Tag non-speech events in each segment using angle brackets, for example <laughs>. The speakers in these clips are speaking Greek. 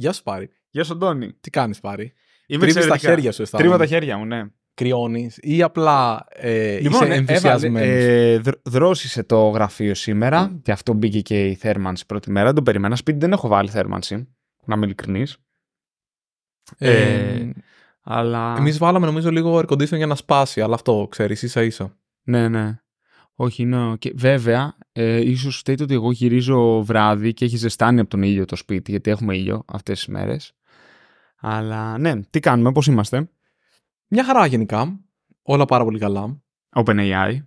Γεια σου Πάρη. Γεια σου Αντώνη. Τι κάνεις Πάρη. Τρίβεις τα χέρια σου, αισθάνομαι. Τρίβω τα χέρια μου, ναι. Κρυώνεις ή απλά ε, λοιπόν, είσαι ενθουσιασμένος. Ε, ε το γραφείο σήμερα mm. και αυτό μπήκε και η θέρμανση πρώτη μέρα. Δεν το περιμένα σπίτι, δεν έχω βάλει θέρμανση. Να είμαι ειλικρινής. Ε, ε, αλλά... Εμείς βάλαμε νομίζω λίγο air για να σπάσει, αλλά αυτό ξέρεις, ίσα ίσα. Ναι, ναι. Όχι, ναι. βέβαια, ε, ίσως φταίει ότι εγώ γυρίζω βράδυ και έχει ζεστάνει από τον ήλιο το σπίτι, γιατί έχουμε ήλιο αυτές τις μέρες. Αλλά ναι, τι κάνουμε, πώς είμαστε. Μια χαρά γενικά. Όλα πάρα πολύ καλά. OpenAI.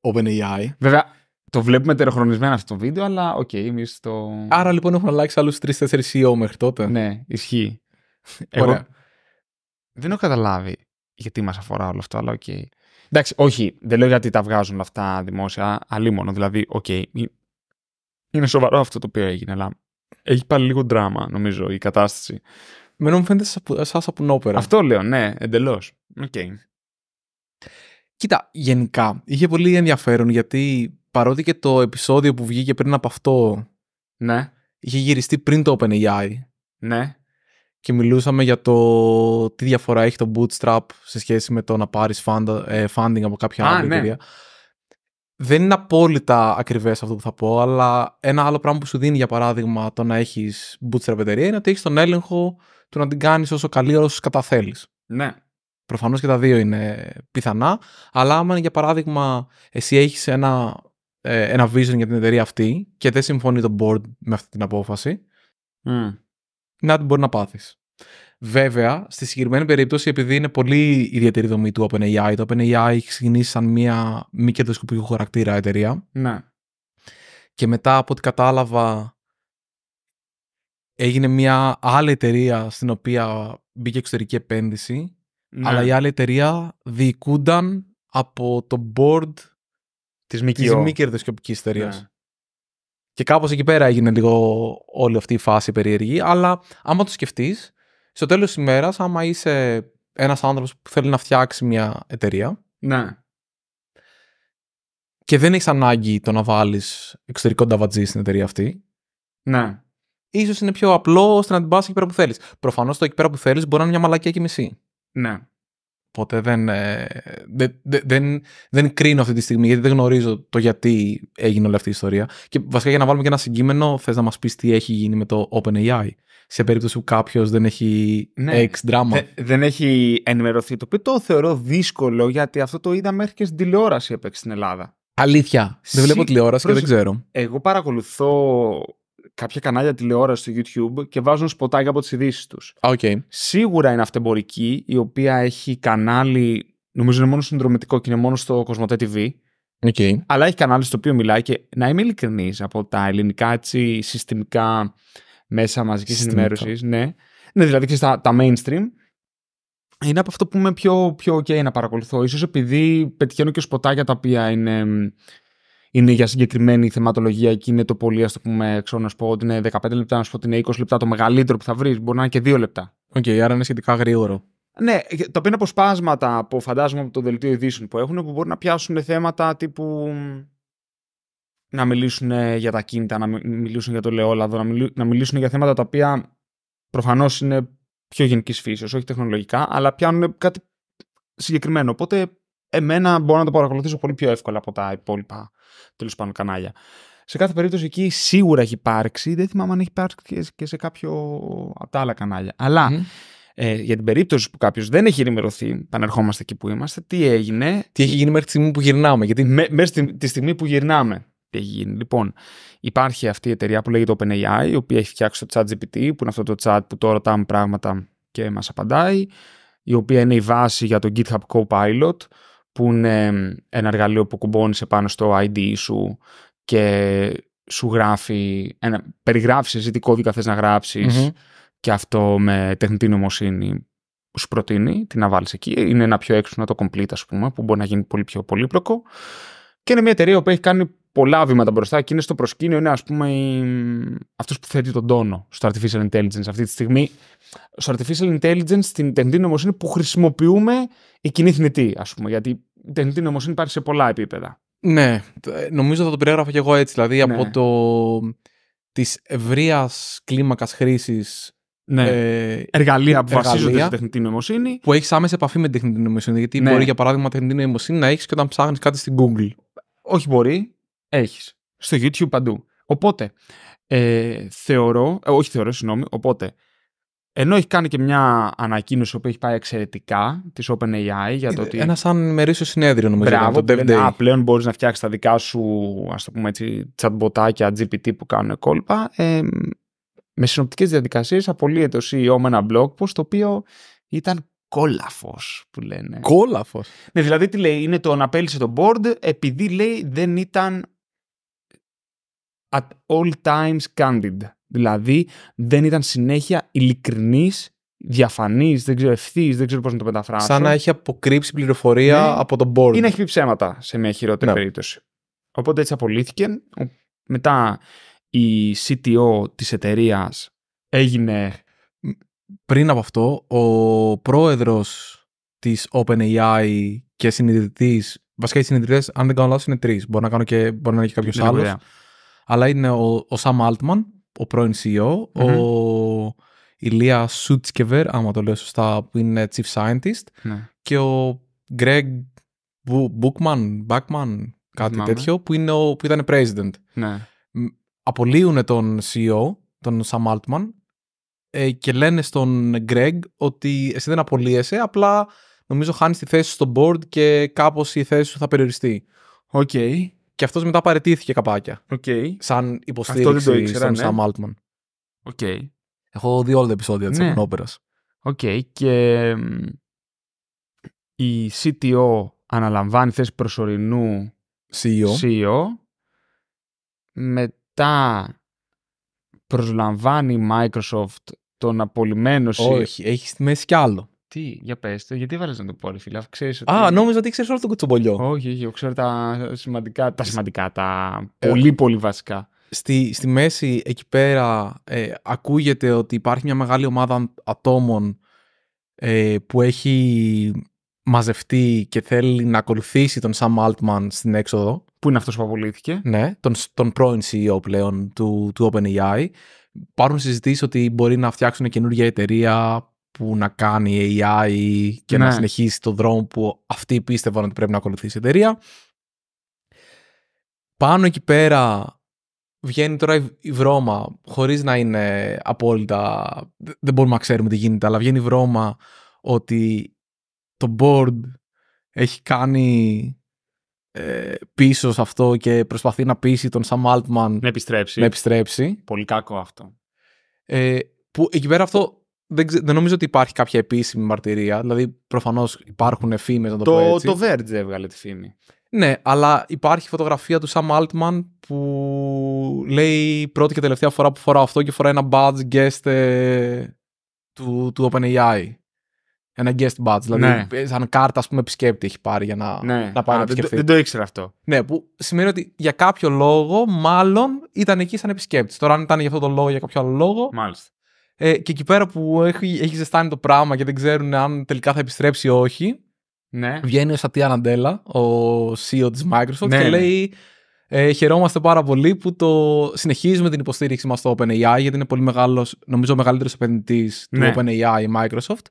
OpenAI. Βέβαια, το βλέπουμε τεροχρονισμένα αυτό το βίντεο, αλλά οκ, okay, εμείς το. Άρα λοιπόν έχουν αλλάξει άλλους 3-4 CEO μέχρι τότε. Ναι, ισχύει. Εγώ... Ωραία. Δεν έχω καταλάβει γιατί μας αφορά όλο αυτό, αλλά οκ. Okay. Εντάξει, όχι, δεν λέω γιατί τα βγάζουν αυτά δημόσια, αλίμονο. Δηλαδή, οκ, είναι σοβαρό αυτό το οποίο έγινε, αλλά έχει πάλι λίγο δράμα, νομίζω, η κατάσταση. Με μου φαίνεται σαν σαπουνόπερα. Αυτό λέω, ναι, εντελώς. Οκ. Okay. Κοίτα, γενικά, είχε πολύ ενδιαφέρον γιατί παρότι και το επεισόδιο που βγήκε πριν από αυτό. Ναι. Είχε γυριστεί πριν το OpenAI. Ναι και μιλούσαμε για το τι διαφορά έχει το bootstrap σε σχέση με το να πάρεις ε, funding από κάποια άλλη ναι. εταιρεία. Δεν είναι απόλυτα ακριβές αυτό που θα πω, αλλά ένα άλλο πράγμα που σου δίνει, για παράδειγμα, το να έχεις bootstrap εταιρεία είναι ότι έχεις τον έλεγχο του να την κάνεις όσο καλή όσο καταθέλεις. Ναι. Προφανώς και τα δύο είναι πιθανά, αλλά άμα για παράδειγμα εσύ έχεις ένα, ε, ένα vision για την εταιρεία αυτή και δεν συμφωνεί το board με αυτή την απόφαση, mm να την μπορεί να πάθεις. Βέβαια, στη συγκεκριμένη περίπτωση, επειδή είναι πολύ ιδιαίτερη δομή του OpenAI, το OpenAI έχει ξεκινήσει σαν μια μη κερδοσκοπικού χαρακτήρα εταιρεία. Ναι. Και μετά από ό,τι κατάλαβα, έγινε μια άλλη εταιρεία στην οποία μπήκε εξωτερική επένδυση. Ναι. Αλλά η άλλη εταιρεία διοικούνταν από το board της, μη κερδοσκοπικής εταιρείας. Ναι. Και κάπως εκεί πέρα έγινε λίγο όλη αυτή η φάση περίεργη. Αλλά άμα το σκεφτείς, στο τέλος της ημέρας, άμα είσαι ένας άνθρωπος που θέλει να φτιάξει μια εταιρεία. Ναι. Και δεν έχεις ανάγκη το να βάλεις εξωτερικό νταβατζή στην εταιρεία αυτή. Ναι. Ίσως είναι πιο απλό ώστε να την πας εκεί πέρα που θέλεις. Προφανώς το εκεί πέρα που θέλεις, μπορεί να είναι μια μαλακία και μισή. Ναι. Οπότε δεν, ε, δεν, δεν, δεν κρίνω αυτή τη στιγμή, γιατί δεν γνωρίζω το γιατί έγινε όλη αυτή η ιστορία. Και βασικά για να βάλουμε και ένα συγκείμενο, θες να μας πεις τι έχει γίνει με το OpenAI. Σε περίπτωση που κάποιος δεν έχει ναι, drama δεν έχει ενημερωθεί. Το οποίο το θεωρώ δύσκολο, γιατί αυτό το είδα μέχρι και στην τηλεόραση έπαιξε στην Ελλάδα. Αλήθεια. Δεν βλέπω τηλεόραση και δεν ξέρω. Εγώ παρακολουθώ κάποια κανάλια τηλεόρασης στο YouTube και βάζουν σποτάκια από τις ειδήσεις τους. Okay. Σίγουρα είναι αυτεμπορική, η οποία έχει κανάλι. Νομίζω είναι μόνο συνδρομητικό και είναι μόνο στο Κοσμοτέ TV. Okay. Αλλά έχει κανάλι στο οποίο μιλάει και να είμαι ειλικρινής από τα ελληνικά έτσι, συστημικά μέσα μαζικής ενημέρωσης. Ναι. ναι, δηλαδή και στα mainstream. Είναι από αυτό που είμαι πιο, πιο ok να παρακολουθώ. Ίσως επειδή πετυχαίνω και σποτάκια τα οποία είναι είναι για συγκεκριμένη θεματολογία και είναι το πολύ, ας το πούμε, ξέρω να σου πω ότι είναι 15 λεπτά, να σου πω ότι είναι 20 λεπτά. Το μεγαλύτερο που θα βρεις μπορεί να είναι και 2 λεπτά. Οκ, okay, άρα είναι σχετικά γρήγορο. Ναι, τα οποία είναι αποσπάσματα που φαντάζομαι από το δελτίο ειδήσεων που έχουν που μπορεί να πιάσουν θέματα τύπου. Να μιλήσουν για τα κίνητα, να μιλήσουν για το ελαιόλαδο, να μιλήσουν για θέματα τα οποία προφανώς είναι πιο γενικής φύσης, όχι τεχνολογικά, αλλά πιάνουν κάτι συγκεκριμένο. Οπότε εμένα μπορώ να το παρακολουθήσω πολύ πιο εύκολα από τα υπόλοιπα τέλος πάντων κανάλια. Σε κάθε περίπτωση εκεί σίγουρα έχει υπάρξει. Δεν θυμάμαι αν έχει υπάρξει και σε κάποιο από τα άλλα κανάλια. Αλλά ε, για την περίπτωση που κάποιος δεν έχει ενημερωθεί, πανερχόμαστε εκεί που είμαστε, τι έγινε. Τι έχει γίνει μέχρι τη στιγμή που γυρνάμε. Γιατί... Μέ, μέχρι τη στιγμή που γυρνάμε. Τι έχει γίνει. Λοιπόν, υπάρχει αυτή η εταιρεία που λέγεται OpenAI, η οποία έχει φτιάξει το ChatGPT, που είναι αυτό το chat που τώρα ρωτάμε πράγματα και μας απαντάει, η οποία είναι η βάση για το GitHub Copilot που είναι ένα εργαλείο που κουμπώνεις επάνω στο ID σου και σου γράφει, ένα, περιγράφεις εσύ τι κώδικα θες να γραψεις και αυτό με τεχνητή νομοσύνη σου προτείνει τι να βάλεις εκεί. Είναι ένα πιο έξυπνο το complete ας πούμε που μπορεί να γίνει πολύ πιο πολύπλοκο. Και είναι μια εταιρεία που έχει κάνει πολλά βήματα μπροστά και είναι στο προσκήνιο, είναι ας πούμε η... αυτός που θέτει τον τόνο στο artificial intelligence αυτή τη στιγμή. Στο artificial intelligence, την τεχνητή νομοσύνη που χρησιμοποιούμε η κοινή θνητή, ας πούμε, γιατί η τεχνητή νομοσύνη υπάρχει σε πολλά επίπεδα. Ναι, ε, νομίζω θα το περιέγραφα και εγώ έτσι, δηλαδή ναι. από το της ευρείας κλίμακας χρήσης ναι. Ε, εργαλεία που εργαλεία βασίζονται στην τεχνητή νοημοσύνη. Που έχεις άμεση επαφή με την τεχνητή νοημοσύνη. Γιατί ναι. μπορεί, για παράδειγμα, τεχνητή νοημοσύνη να έχεις και όταν ψάχνεις κάτι στην Google. Όχι μπορεί, έχεις. Στο YouTube παντού. Οπότε, ε, θεωρώ, ε, όχι θεωρώ, συγγνώμη, οπότε, ενώ έχει κάνει και μια ανακοίνωση που έχει πάει εξαιρετικά της OpenAI για το ε, ότι. Ένα σαν μερίσιο συνέδριο νομίζω. Μπράβο, το Α, πλέον μπορείς να φτιάξεις τα δικά σου ας το πούμε έτσι, τσατμποτάκια GPT που κάνουν κόλπα. Ε, με συνοπτικές διαδικασίες απολύεται ο CEO με ένα blog post το οποίο ήταν κόλαφος που λένε. Κόλαφος. Ναι, δηλαδή τι λέει, είναι το να πέλησε το board επειδή λέει δεν ήταν at all times candid. Δηλαδή δεν ήταν συνέχεια ειλικρινής, διαφανής, δεν ξέρω ευθύ, δεν ξέρω πώς να το μεταφράσω. Σαν να έχει αποκρύψει πληροφορία ναι. από το board. Ή να έχει πει ψέματα σε μια χειρότερη ναι. περίπτωση. Οπότε έτσι απολύθηκε. Μετά η CTO της εταιρείας έγινε πριν από αυτό, ο πρόεδρος της OpenAI και συνειδητής, βασικά οι συνειδητές, αν δεν κάνω λάθος, είναι τρεις. Μπορεί να, κάνω και, μπορεί να είναι και κάποιος ναι, ναι, άλλος. Αλλά είναι ο, ο Sam Altman, ο πρώην CEO, mm-hmm. ο Ηλία Σούτσκεβερ, άμα το λέω σωστά, που είναι Chief Scientist, ναι. και ο Greg Bookman, Backman, κάτι τέτοιο, που, είναι ο, που ήταν President. Ναι. Απολύουν τον CEO, τον Sam Altman, ε, και λένε στον Greg ότι εσύ δεν απολύεσαι, απλά νομίζω χάνεις τη θέση σου στο board και κάπως η θέση σου θα περιοριστεί. Οκ. Okay. Και αυτός μετά παρετήθηκε καπάκια. Okay. Σαν υποστήριξη στον ε. Altman. Οκ. Έχω δει όλα τα επεισόδια της ναι. Οκ. Okay. Και η CTO αναλαμβάνει θέση προσωρινού CEO. CEO. Μετά προσλαμβάνει η Microsoft τον απολυμένωση... Όχι, έχεις στη μέση κι άλλο. Τι, για πες γιατί βάλες να το πω, ρε φίλε, Ότι... Α, νόμιζα ότι ήξερε όλο τον κουτσομπολιό. Όχι, όχι, ξέρω τα σημαντικά, τα σημαντικά, τα ε, πολύ, πολύ βασικά. Στη, στη μέση, εκεί πέρα, ε, ακούγεται ότι υπάρχει μια μεγάλη ομάδα ατόμων ε, που έχει μαζευτεί και θέλει να ακολουθήσει τον Σαμ Altman στην έξοδο. Που είναι αυτός που απολύθηκε. Ναι, τον, τον πρώην CEO πλέον του, του OpenAI Υπάρχουν συζητήσεις ότι μπορεί να φτιάξουν καινούργια εταιρεία που να κάνει AI και να ναι. συνεχίσει το δρόμο που αυτοί πίστευαν ότι πρέπει να ακολουθήσει η εταιρεία. Πάνω εκεί πέρα βγαίνει τώρα η βρώμα, χωρίς να είναι απόλυτα, δεν μπορούμε να ξέρουμε τι γίνεται, αλλά βγαίνει η βρώμα ότι το board έχει κάνει ε, πίσω σε αυτό και προσπαθεί να πείσει τον Σαμ Altman να επιστρέψει. Πολύ κακό αυτό. Ε, που εκεί πέρα αυτό δεν, δεν, νομίζω ότι υπάρχει κάποια επίσημη μαρτυρία. Δηλαδή, προφανώς υπάρχουν φήμες να το, το πω έτσι. Το Verge έβγαλε τη φήμη. Ναι, αλλά υπάρχει φωτογραφία του Σαμ Altman που λέει πρώτη και τελευταία φορά που φοράω αυτό και φοράει ένα badge guest ε, του, του OpenAI. Ένα guest badge. Δηλαδή, ναι. ε, σαν κάρτα, ας πούμε, επισκέπτη έχει πάρει για να, ναι. να πάει Α, να επισκεφθεί. Δεν, το ήξερα αυτό. Ναι, που σημαίνει ότι για κάποιο λόγο, μάλλον ήταν εκεί σαν επισκέπτης. Τώρα, αν ήταν για αυτό το λόγο, για κάποιο άλλο λόγο. Μάλιστα. Ε, και εκεί πέρα που έχει, έχει ζεστάνει το πράγμα και δεν ξέρουν αν τελικά θα επιστρέψει ή όχι. Ναι. Βγαίνει ο Σατία Ναντέλα, ο CEO της Microsoft, ναι, και ναι. λέει. Ε, χαιρόμαστε πάρα πολύ που το συνεχίζουμε την υποστήριξή μας στο OpenAI γιατί είναι πολύ μεγάλος, νομίζω ο μεγαλύτερος ναι. του OpenAI η Microsoft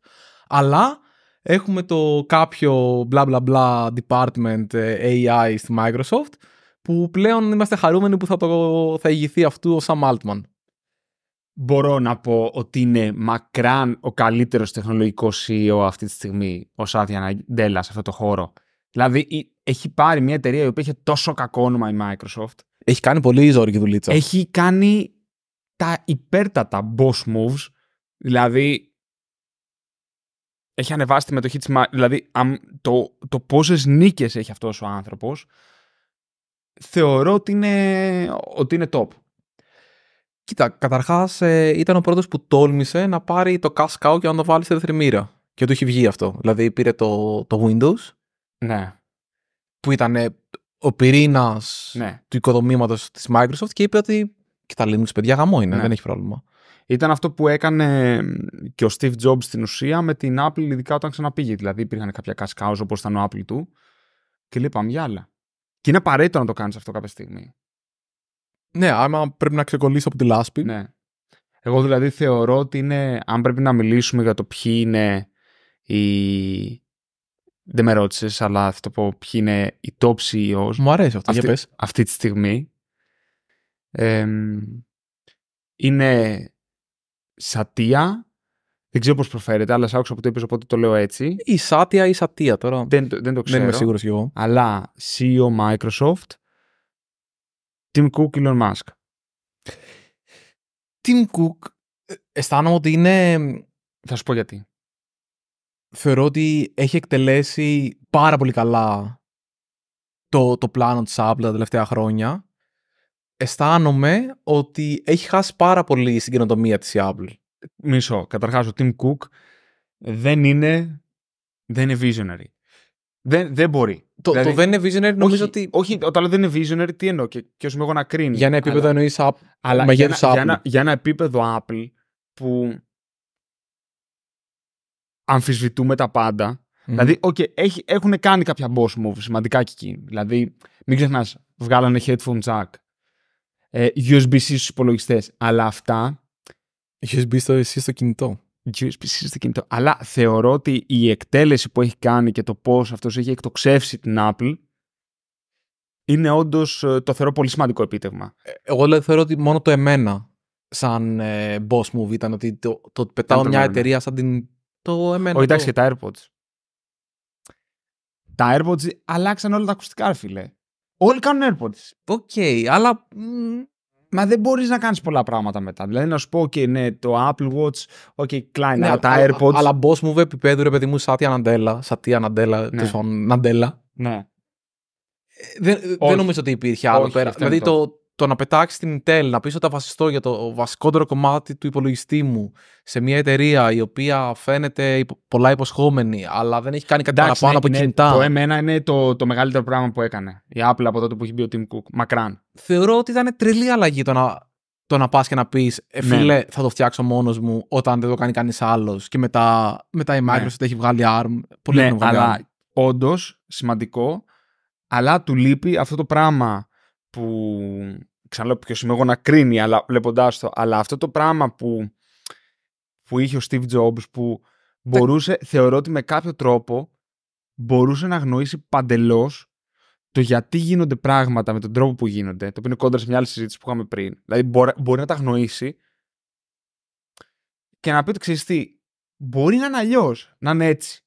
αλλά έχουμε το κάποιο μπλα μπλα μπλα department ε, AI στη Microsoft που πλέον είμαστε χαρούμενοι που θα, το, θα ηγηθεί αυτού ο Sam Altman. Μπορώ να πω ότι είναι μακράν ο καλύτερος τεχνολογικός CEO αυτή τη στιγμή ο Σάτια Ναντέλα σε αυτό το χώρο. Δηλαδή έχει πάρει μια εταιρεία η οποία είχε τόσο κακό όνομα η Microsoft. Έχει κάνει πολύ ζόρικη δουλίτσα. Έχει κάνει τα υπέρτατα boss moves. Δηλαδή έχει ανεβάσει τη μετοχή της. Δηλαδή, το, το πόσες νίκες έχει αυτός ο άνθρωπος, θεωρώ ότι είναι, ότι είναι top. Κοίτα, καταρχάς ε, ήταν ο πρώτος που τόλμησε να πάρει το cash και να το βάλει σε δεύτερη μοίρα. Και του έχει βγει αυτό. Δηλαδή, πήρε το, το Windows. Ναι. Που ήταν ε, ο πυρήνας ναι. του οικοδομήματος της Microsoft και είπε ότι. Και τα Linux, παιδιά, γαμό είναι, ναι. δεν έχει πρόβλημα ήταν αυτό που έκανε και ο Steve Jobs στην ουσία με την Apple, ειδικά όταν ξαναπήγε. Δηλαδή υπήρχαν κάποια cash όπως ήταν ο Apple του και λέει πάμε για άλλα. Και είναι απαραίτητο να το κάνεις αυτό κάποια στιγμή. Ναι, άμα πρέπει να ξεκολλήσει από τη λάσπη. Ναι. Εγώ δηλαδή θεωρώ ότι είναι, αν πρέπει να μιλήσουμε για το ποιοι είναι οι... Δεν με ρώτησες, αλλά θα το πω ποιοι είναι οι top CEOs. Μου αρέσει αυτό, αυτή, για Αυτή τη στιγμή. Ε, είναι Σατία. Δεν ξέρω πώς προφέρεται, αλλά σ' άκουσα που το είπες, οπότε το λέω έτσι. Η Σάτια ή Σατία τώρα. Δεν, δεν το ξέρω. Δεν είμαι σίγουρος κι εγώ. Αλλά CEO Microsoft. Tim Cook, Elon Musk. Tim Cook. Ε, αισθάνομαι ότι είναι. Θα σου πω γιατί. Θεωρώ ότι έχει εκτελέσει πάρα πολύ καλά το, το πλάνο της Apple τα τελευταία χρόνια αισθάνομαι ότι έχει χάσει πάρα πολύ στην καινοτομία της η Apple. Μισό. Καταρχάς, ο Tim Cook δεν είναι, δεν είναι visionary. Δεν, δεν μπορεί. Το, δηλαδή, το δεν είναι visionary νομίζω όχι, ότι. Όχι, όταν λέω δεν είναι visionary, τι εννοώ. Και, και όσο εγώ να κρίνει. Για ένα επίπεδο εννοείς Apple. Αλλά για, Apple. Για, ένα, για ένα επίπεδο Apple που αμφισβητούμε τα πάντα. Mm. Δηλαδή, okay, έχουν κάνει κάποια boss move, σημαντικά και εκεί. Δηλαδή, μην ξεχνάς, βγάλανε headphone jack ε, USB-C στους υπολογιστε αλλα Αλλά αυτά... USB-C στο, στο κινητό. USB-C στο κινητό. Αλλά θεωρώ ότι η εκτέλεση που έχει κάνει και το πώς αυτός έχει εκτοξεύσει την Apple είναι όντως ε, το θεωρώ πολύ σημαντικό επίτευγμα. Ε, εγώ θεωρώ ότι μόνο το εμένα σαν ε, boss move ήταν ότι το, το πετάω μια εταιρεία σαν την. Το εμένα. Όχι, εντάξει, και τα AirPods. Τα AirPods αλλάξαν όλα τα ακουστικά, φίλε. Όλοι κάνουν AirPods. Οκ, okay, αλλά. Μα δεν μπορείς να κάνεις πολλά πράγματα μετά. Δηλαδή να σου πω, OK, ναι, το Apple Watch, OK, Klein, ναι, αλλά τα AirPods. Αλλά, boss μου επίπεδου, ρε παιδί μου, Σάτια Σαν τη Αναντέλλα ναι. Ναι. Ε, δεν, νομίζω ότι υπήρχε άλλο Όχι, πέρα. Δηλαδή το, το να πετάξεις την Intel, να πεις ότι θα βασιστώ για το βασικότερο κομμάτι του υπολογιστή μου σε μια εταιρεία η οποία φαίνεται πολλά υποσχόμενη, αλλά δεν έχει κάνει κάτι Εντάξει, παραπάνω ναι, από κινητά. Το εμένα είναι το, το μεγαλύτερο πράγμα που έκανε. Η Apple από τότε που έχει μπει ο Tim Cook. Μακράν. Θεωρώ ότι ήταν τρελή αλλαγή το να, το να πας και να πεις ε, ναι. φίλε, θα το φτιάξω μόνος μου όταν δεν το κάνει κανείς άλλος. Και μετά, μετά η ναι. Microsoft ναι. έχει βγάλει ARM. Πολύ ναι, αλλά όντως σημαντικό, αλλά του λείπει αυτό το πράγμα που ξαναλέω ποιος είμαι εγώ να κρίνει αλλά, βλέποντάς το, αλλά αυτό το πράγμα που, που είχε ο Steve Jobs που μπορούσε, θεωρώ ότι με κάποιο τρόπο μπορούσε να γνωρίσει παντελώς το γιατί γίνονται πράγματα με τον τρόπο που γίνονται, το οποίο είναι κόντρα σε μια άλλη συζήτηση που είχαμε πριν. Δηλαδή, μπορεί, μπορεί να τα γνωρίσει και να πει ότι ξέρεις τι, μπορεί να είναι αλλιώς, να είναι έτσι.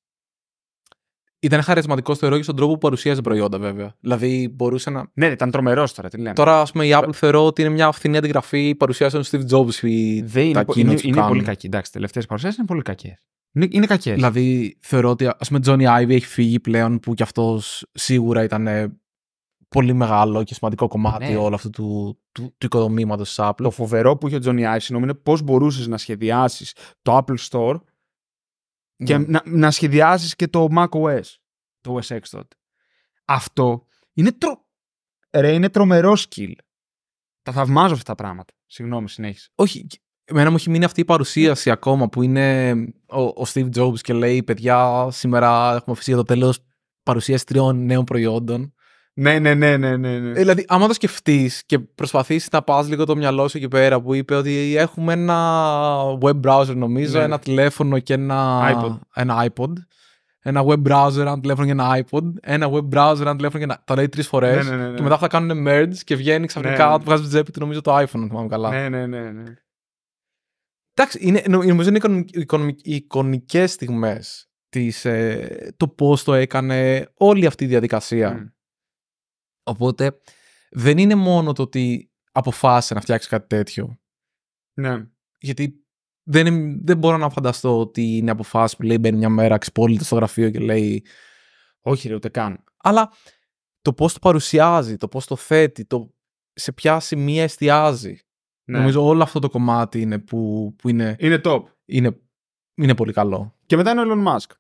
Ήταν χαρισματικό θεωρώ και στον τρόπο που παρουσίαζε προϊόντα, βέβαια. Δηλαδή μπορούσε να. Ναι, ήταν τρομερός τώρα. Τι λέμε. Τώρα, ας πούμε, η Apple θεωρώ ότι είναι μια φθηνή αντιγραφή παρουσίαση στον Steve Jobs. Η... Δεν είναι, τα είναι, είναι πολύ κακή. Εντάξει, τελευταίες παρουσιάσει είναι πολύ κακές. Είναι, είναι κακές. Δηλαδή, θεωρώ ότι, ας πούμε, Johnny Ivy έχει φύγει πλέον που κι αυτός σίγουρα ήταν ε, πολύ μεγάλο και σημαντικό κομμάτι ναι. όλο αυτού του, του, του οικοδομήματος της Apple. Το φοβερό που είχε ο Johnny Ive είναι πώς μπορούσες να σχεδιάσεις το Apple Store και ναι. να, να και το macOS, το OS X τότε. Αυτό είναι, τρο... είναι τρομερό skill. Τα θαυμάζω αυτά τα πράγματα. Συγγνώμη, συνέχισε. Όχι, εμένα μου έχει μείνει αυτή η παρουσίαση ακόμα που είναι ο, ο Steve Jobs και λέει: Παιδιά, σήμερα έχουμε αφήσει για το τέλος παρουσίαση τριών νέων προϊόντων. Ναι, ναι, ναι, ναι, ναι. ναι. Ε, δηλαδή, άμα το σκεφτείς και προσπαθήσεις να πας λίγο το μυαλό σου εκεί πέρα που είπε ότι έχουμε ένα web browser, νομίζω, ναι. ένα τηλέφωνο και ένα iPod. Ένα iPod. Ένα web browser, ένα τηλέφωνο και ένα iPod. Ένα web browser, ένα τηλέφωνο και ένα. Τα λέει τρεις φορές. Ναι, ναι, και μετά θα κάνουν merge και βγαίνει ξαφνικά ναι. βγάζει τσέπη του, νομίζω, το iPhone, αν θυμάμαι καλά. Ναι, ναι, ναι. ναι. Εντάξει, είναι, νομίζω είναι οι εικονικές στιγμές. ε, το πώς το έκανε όλη αυτή η διαδικασία. Οπότε δεν είναι μόνο το ότι αποφάσισε να φτιάξει κάτι τέτοιο. Ναι. Γιατί δεν, δεν μπορώ να φανταστώ ότι είναι αποφάσει που λέει μπαίνει μια μέρα ξυπόλυτα στο γραφείο και λέει. Όχι, ρε, ούτε καν. Αλλά το πώς το παρουσιάζει, το πώς το θέτει, το σε ποια σημεία εστιάζει. Ναι. Νομίζω όλο αυτό το κομμάτι είναι που, που είναι. Είναι top. Είναι, είναι πολύ καλό. Και μετά είναι ο Elon Musk.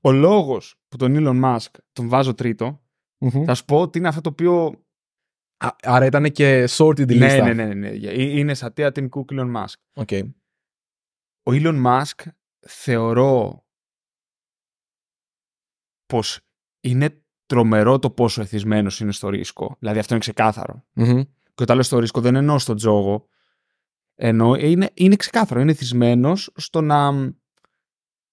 Ο λόγος που τον Elon Musk τον βάζω τρίτο θα σου πω ότι είναι αυτό το οποίο. άρα ήταν και sorted τη ναι, λίστα. Ναι, ναι, ναι, ναι. Είναι σατία την Cook, Elon Musk. Okay. Ο Elon Μάσκ θεωρώ πως είναι τρομερό το πόσο εθισμένος είναι στο ρίσκο. Δηλαδή αυτό είναι Και όταν λέω στο ρίσκο δεν εννοώ στον τζόγο. Εννοώ, ε, είναι, είναι ξεκάθαρο. Είναι εθισμένος στο να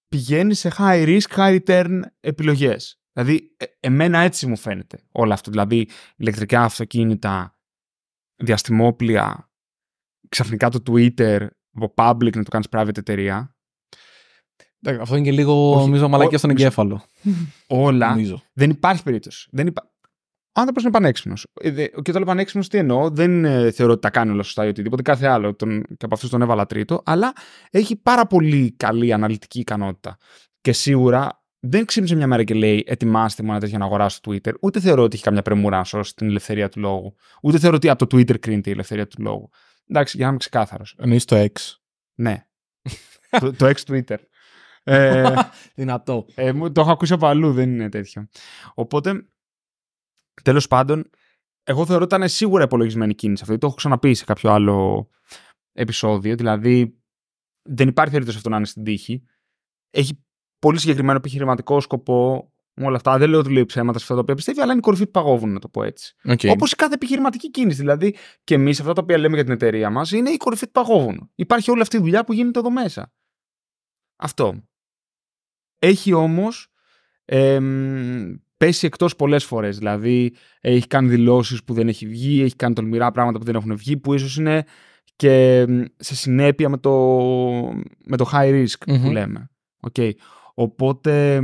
πηγαίνει σε high risk, high return επιλογές. Δηλαδή, ε, εμένα έτσι μου φαίνεται όλο αυτό. Δηλαδή, ηλεκτρικά αυτοκίνητα, διαστημόπλια, ξαφνικά το Twitter, από public να το κάνεις private εταιρεία. Αυτό είναι και λίγο, Όχι, νομίζω, μαλακία στον εγκέφαλο. Όλα. Νομίζω. Δεν υπάρχει περίπτωση. Δεν υπά... Ο άνθρωπος είναι πανέξυπνος. Ε, και όταν λέω πανέξυπνος, τι εννοώ, δεν ε, θεωρώ ότι τα κάνει όλα σωστά ή οτιδήποτε, κάθε άλλο. Τον, και από αυτούς τον έβαλα τρίτο, αλλά έχει πάρα πολύ καλή αναλυτική ικανότητα. Και σίγουρα δεν ξύπνησε μια μέρα και λέει Ετοιμάστε μου ένα τέτοιο να αγοράσω Twitter. Ούτε θεωρώ ότι έχει καμιά πρεμούρα να σώσει την ελευθερία του λόγου. Ούτε θεωρώ ότι από το Twitter κρίνεται η ελευθερία του λόγου. Εντάξει, για να είμαι ξεκάθαρος. Εννοείς το X. Ναι. <laughs> το, το X Twitter. ε, <laughs> Δυνατό. Ε, το έχω ακούσει από αλλού, δεν είναι τέτοιο. Οπότε, τέλος πάντων, εγώ θεωρώ ότι ήταν σίγουρα υπολογισμένη κίνηση αυτή. Το έχω ξαναπεί σε κάποιο άλλο επεισόδιο. Δηλαδή, δεν υπάρχει περίπτωση αυτό να είναι στην τύχη. Έχει πολύ συγκεκριμένο επιχειρηματικό σκοπό όλα αυτά. Δεν λέω ότι λέει ψέματα σε αυτά τα οποία πιστεύει, αλλά είναι η κορυφή που παγόβουν, να το πω έτσι. Okay. Όπως η κάθε επιχειρηματική κίνηση. Δηλαδή, και εμείς αυτά τα οποία λέμε για την εταιρεία μας είναι η κορυφή που παγόβουν. Υπάρχει όλη αυτή η δουλειά που γίνεται εδώ μέσα. Αυτό. Έχει όμως ε, πέσει εκτός πολλές φορές. Δηλαδή, έχει κάνει δηλώσεις που δεν έχει βγει, έχει κάνει τολμηρά πράγματα που δεν έχουν βγει, που ίσως είναι και σε συνέπεια με το, με το high risk που λέμε. Okay. Οπότε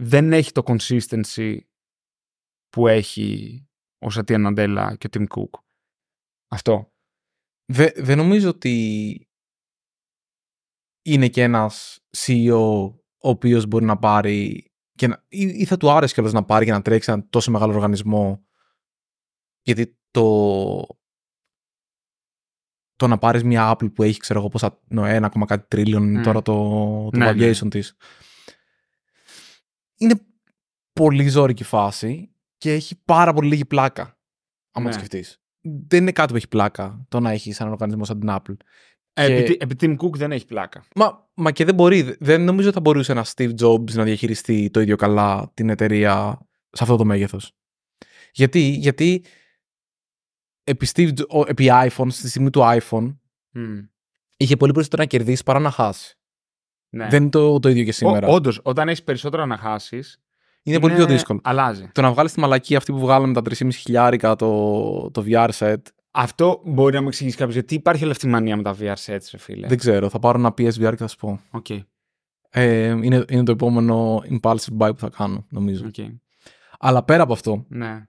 δεν έχει το consistency που έχει ο Σατία Ναντέλα και ο Tim Cook Αυτό. Δεν νομίζω ότι είναι και ένας CEO ο οποίος μπορεί να πάρει και να, ή, θα του άρεσε κιόλας να πάρει και να τρέξει ένα τόσο μεγάλο οργανισμό γιατί το το να πάρεις μια Apple που έχει, ξέρω εγώ, πόσα, ένα ακόμα κάτι τρίλιον mm. τώρα το, το ναι, ναι. της. Είναι πολύ ζώρικη φάση και έχει πάρα πολύ λίγη πλάκα, άμα ναι. σκεφτείς. Δεν είναι κάτι που έχει πλάκα το να έχεις έναν οργανισμό σαν την Apple. Ε, και... Επί, Tim Cook δεν έχει πλάκα. Μα, μα και δεν μπορεί. Δεν νομίζω ότι θα μπορούσε ένας Steve Jobs να διαχειριστεί το ίδιο καλά την εταιρεία σε αυτό το μέγεθος. Γιατί, γιατί επί, Steve, επί iPhone, στη στιγμή του iPhone, mm. είχε πολύ περισσότερο να κερδίσει παρά να χάσει. Ναι. Δεν είναι το, το ίδιο και σήμερα. Όντως, όταν έχεις περισσότερο να χάσεις. Είναι, είναι, πολύ πιο δύσκολο. Αλλάζει. Το να βγάλεις τη μαλακή αυτή που βγάλαμε τα 3,5 χιλιάρικα το, το VR set. Αυτό μπορεί να μου εξηγήσει κάποιος γιατί υπάρχει όλη αυτή η μανία με τα VR sets, ρε φίλε. Δεν ξέρω. Θα πάρω ένα PSVR και θα σου πω. Okay. Ε, είναι, είναι το επόμενο impulsive buy που θα κάνω, νομίζω. Okay. Αλλά πέρα από αυτό, ναι